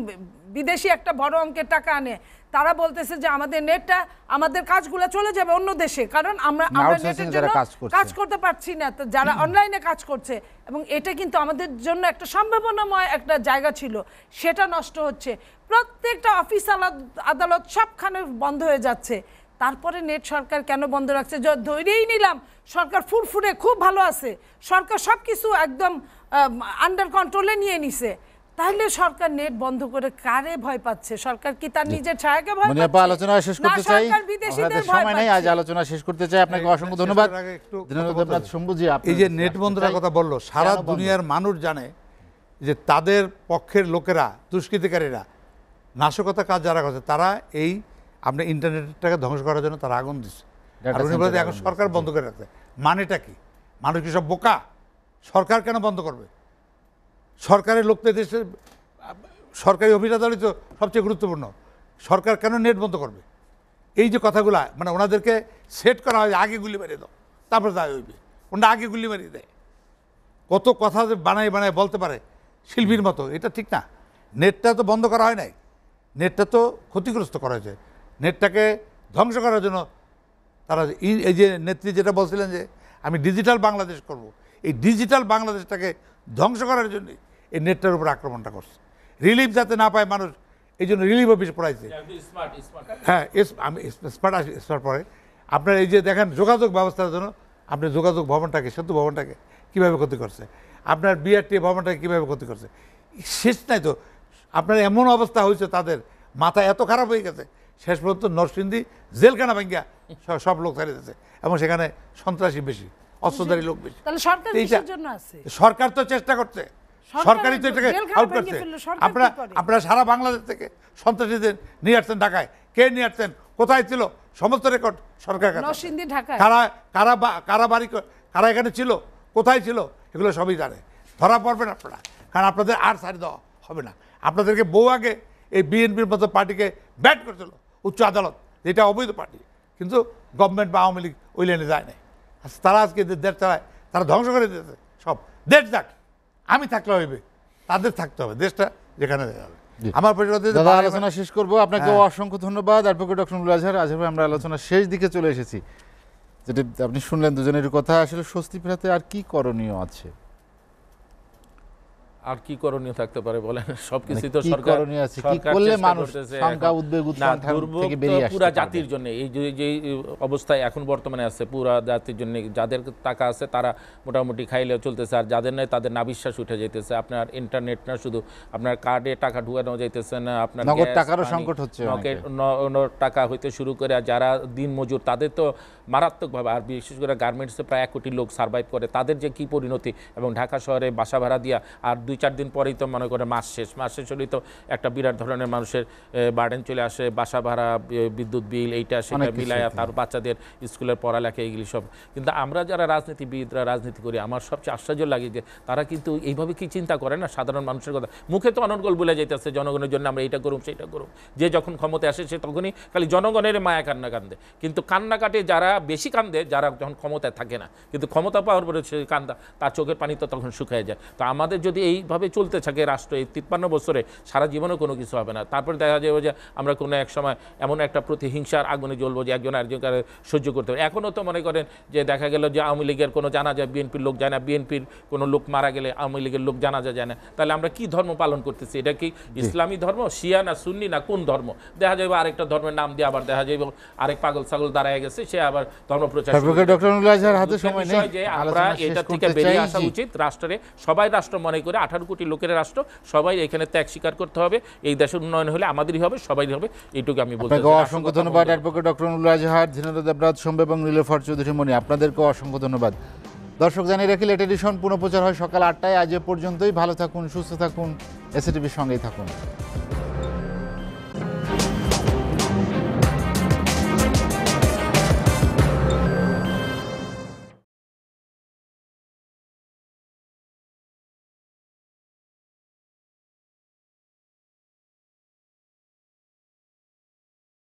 বিদেশি একটা বড় অঙ্কের টাকা আনে তারা বলতেছে যে আমাদের নেটটা আমাদের কাজগুলো চলে যাবে অন্য দেশে কারণ আমরা কাজ করতে পারছি না তো যারা অনলাইনে কাজ করছে এবং এটা কিন্তু আমাদের জন্য একটা সম্ভাবনাময় একটা জায়গা ছিল সেটা নষ্ট হচ্ছে প্রত্যেকটা অফিস আদালত সবখানে বন্ধ হয়ে যাচ্ছে তারপরে নেট সরকার কেন বন্ধ রাখছে ধৈর্যই নিলাম সরকার ফুরফুরে খুব ভালো আছে সরকার সব কিছু একদম আন্ডার কন্ট্রোলে নিয়ে নিছে তাহলে সরকার নেট বন্ধ করে কারে ভয় পাচ্ছে সরকার কি তার নিজের ছায়াকে ভয় মানে পাচ্ছে মানে আলোচনা শেষ করতে চাই আমাদের সময় নাই আজ আলোচনা শেষ করতে চাই আপনাকে হ্যাঁ, অসংখ্য ধন্যবাদ দীনবন্ধনাথ শম্ভুজি আপনি এই যে নেট বন্ধের কথা বললো সারা দুনিয়ার মানুষ জানে যে তাদের পক্ষের লোকেরা দুষ্কৃতিকারীরা নাশকতা কাজ যারা করছে তারা এই আপনি ইন্টারনেটটাকে ধ্বংস করার জন্য তারা আগুন দিচ্ছে এখন সরকার বন্ধ করে রাখছে মানেটা কি মানুষ কি সব বোকা সরকার কেন বন্ধ করবে সরকারের লোকদের দেশে সরকারি অভিনেতারই তো সবচেয়ে গুরুত্বপূর্ণ সরকার কেন নেট বন্ধ করবে এই যে কথাগুলা মানে ওনাদেরকে সেট করা হয় আগে গুলি মারিয়ে দাও তারপরে দায় হইবে ওনারা আগে গুলি মারিয়ে দেয় কত কথা যে বানায় বানায় বলতে পারে শিল্পীর মতো এটা ঠিক না নেটটা তো বন্ধ করা হয় নাই নেটটা তো ক্ষতিগ্রস্ত করা হয়েছে নেটটাকে ধ্বংস করার জন্য তারা এই যে নেত্রী যেটা বলছিলেন যে আমি ডিজিটাল বাংলাদেশ করব এই ডিজিটাল বাংলাদেশটাকে ধ্বংস করার জন্যে এই নেটটার উপর আক্রমণটা করছে রিলিফ যাতে না পায় মানুষ এই জন্য রিলিফ অফিস পড়াইছে হ্যাঁ আমি স্মার্ট আসি স্মার্ট পড়ে আপনার এই যে দেখেন যোগাযোগ ব্যবস্থার জন্য আপনি যোগাযোগ ভবনটাকে সেতু ভবনটাকে কীভাবে ক্ষতি করছে আপনার বিআরটি ভবনটাকে কীভাবে ক্ষতি করছে শেষ নাই তো আপনার এমন অবস্থা হয়েছে তাদের মাথা এত খারাপ হয়ে গেছে শেষ পর্যন্ত নরসিংদী জেলখানা ভাঙ্গিয়া সব লোক ছাড়িয়েছে এবং সেখানে সন্ত্রাসী বেশি অস্ত্রধারী লোক বেশি সরকার তো চেষ্টা করছে সরকারই তো এটাকে আউট করছে আপনারা আপনারা সারা বাংলাদেশ থেকে সন্ত্রাসীদের নিয়ে আসছেন ঢাকায় কে নিয়ে আসছেন কোথায় ছিল সমস্ত রেকর্ড সরকার কারা কারা কারা বাড়ি কারা এখানে ছিল কোথায় ছিল এগুলো সবই জানে ধরা পড়বেন আপনারা কারণ আপনাদের আর সারি দেওয়া হবে না আপনাদেরকে বউ আগে এই বিএনপির মতো পার্টিকে ব্যাট করেছিল উচ্চ আদালত এটা অবৈধ পার্টি কিন্তু গভর্নমেন্ট বা আওয়ামী লীগ ওই লেনে যায় না আচ্ছা, তারা আজকে দেশ চালায় তারা ধ্বংস করে দিতে সব দেশ যাক আমি থাকলে হইবে তাদের থাকতে হবে দেশটা যেখানে যাবে আমার দাদা আলোচনা শেষ করবো আপনাকে হ্যাঁ। অসংখ্য ধন্যবাদ অ্যাডভোকেট ডক্টর আজহার আজহার আমরা আলোচনা শেষ দিকে চলে এসেছি যেটি আপনি শুনলেন দুজনের কথা আসলে স্বস্তি ফেরাতে আর কি করণীয় আছে আর কি করণীয় থাকতে পারে বলেন সবকিছু তো মানে সরকার কি করলে মানুষ জাতির জন্য এই যে অবস্থায় এখন বর্তমানে আছে পুরা জাতির জন্য যাদের টাকা আছে তারা মোটামুটি খাইলে চলতেছে আর যাদের নাই তাদের না বিশ্বাস উঠে যেতেছে আপনার ইন্টারনেট না শুধু আপনার কার্ডে টাকা ঢুকানো যাইতেছে না আপনার নগদ টাকারও সংকট হচ্ছে নগদ টাকা হইতে শুরু করে যারা দিন মজুর তাদের তো মারাত্মকভাবে আর বিশেষ করে গার্মেন্টসে প্রায় এক কোটি লোক সার্ভাইভ করে তাদের যে কি পরিণতি এবং ঢাকা শহরে বাসা ভাড়া দিয়া আর দুই চার দিন পরেই তো মনে করে মাস শেষ মাস শেষ হলেই তো একটা বিরাট ধরনের মানুষের বার্ডেন চলে আসে বাসা ভাড়া বিদ্যুৎ বিল এইটা সেটা মিলায়া তার বাচ্চাদের স্কুলের পড়ালেখা এইগুলি সব কিন্তু আমরা যারা রাজনীতিবিদরা রাজনীতি করি আমার সবচেয়ে আশ্চর্য লাগে যে তারা কিন্তু এইভাবে কি চিন্তা করে না সাধারণ মানুষের কথা মুখে তো অনর্গল বলে যাইতেছে জনগণের জন্য আমরা এইটা করুম সেইটা করুম যে যখন ক্ষমতা আসে সে তখনই খালি জনগণের মায়া কান্না কান্দে কিন্তু কান্নাকাটে যারা বেশি কান্দে যারা যখন ক্ষমতায় থাকে না কিন্তু ক্ষমতা পাওয়ার পরে সে কান্দা তার চোখের পানি তো তখন শুকিয়ে যায় তো আমাদের যদি এই এইভাবে চলতে থাকে রাষ্ট্র এই তিপ্পান্ন বছরে সারা জীবনে কোনো কিছু হবে না তারপরে দেখা যাবে যে আমরা কোনো এক সময় এমন একটা প্রতিহিংসার আগুনে জ্বলবো যে একজন আরেকজনকে সহ্য করতে হবে এখনও তো মনে করেন যে দেখা গেল যে আওয়ামী লীগের কোনো জানা যায় বিএনপির লোক যায় না বিএনপির কোনো লোক মারা গেলে আওয়ামী লীগের লোক জানা যায় না তাহলে আমরা কি ধর্ম পালন করতেছি এটা কি ইসলামী ধর্ম শিয়া না সুন্নি না কোন ধর্ম দেখা যাবে আরেকটা ধর্মের নাম দিয়ে আবার দেখা যাবে আরেক পাগল ছাগল দাঁড়ায় গেছে সে আবার ধর্ম প্রচার হাতে সময় নেই আমরা এটা থেকে বেরিয়ে আসা উচিত রাষ্ট্রে সবাই রাষ্ট্র মনে করে আঠারো কোটি লোকের রাষ্ট্র সবাই এখানে ত্যাগ স্বীকার করতে হবে এই দেশের উন্নয়ন হলে আমাদেরই হবে সবাই হবে এইটুকু আমি বলতে অসংখ্য ধন্যবাদ অ্যাডভোকেট ডক্টর আজহার ঝিনাদা দেবরাজ সম্ভব এবং নীলফর চৌধুরী মণি আপনাদেরকেও অসংখ্য ধন্যবাদ দর্শক জানিয়ে রাখি লেট এডিশন পুনঃপ্রচার হয় সকাল আটটায় আজ পর্যন্তই ভালো থাকুন সুস্থ থাকুন এসএটিভির সঙ্গেই থাকুন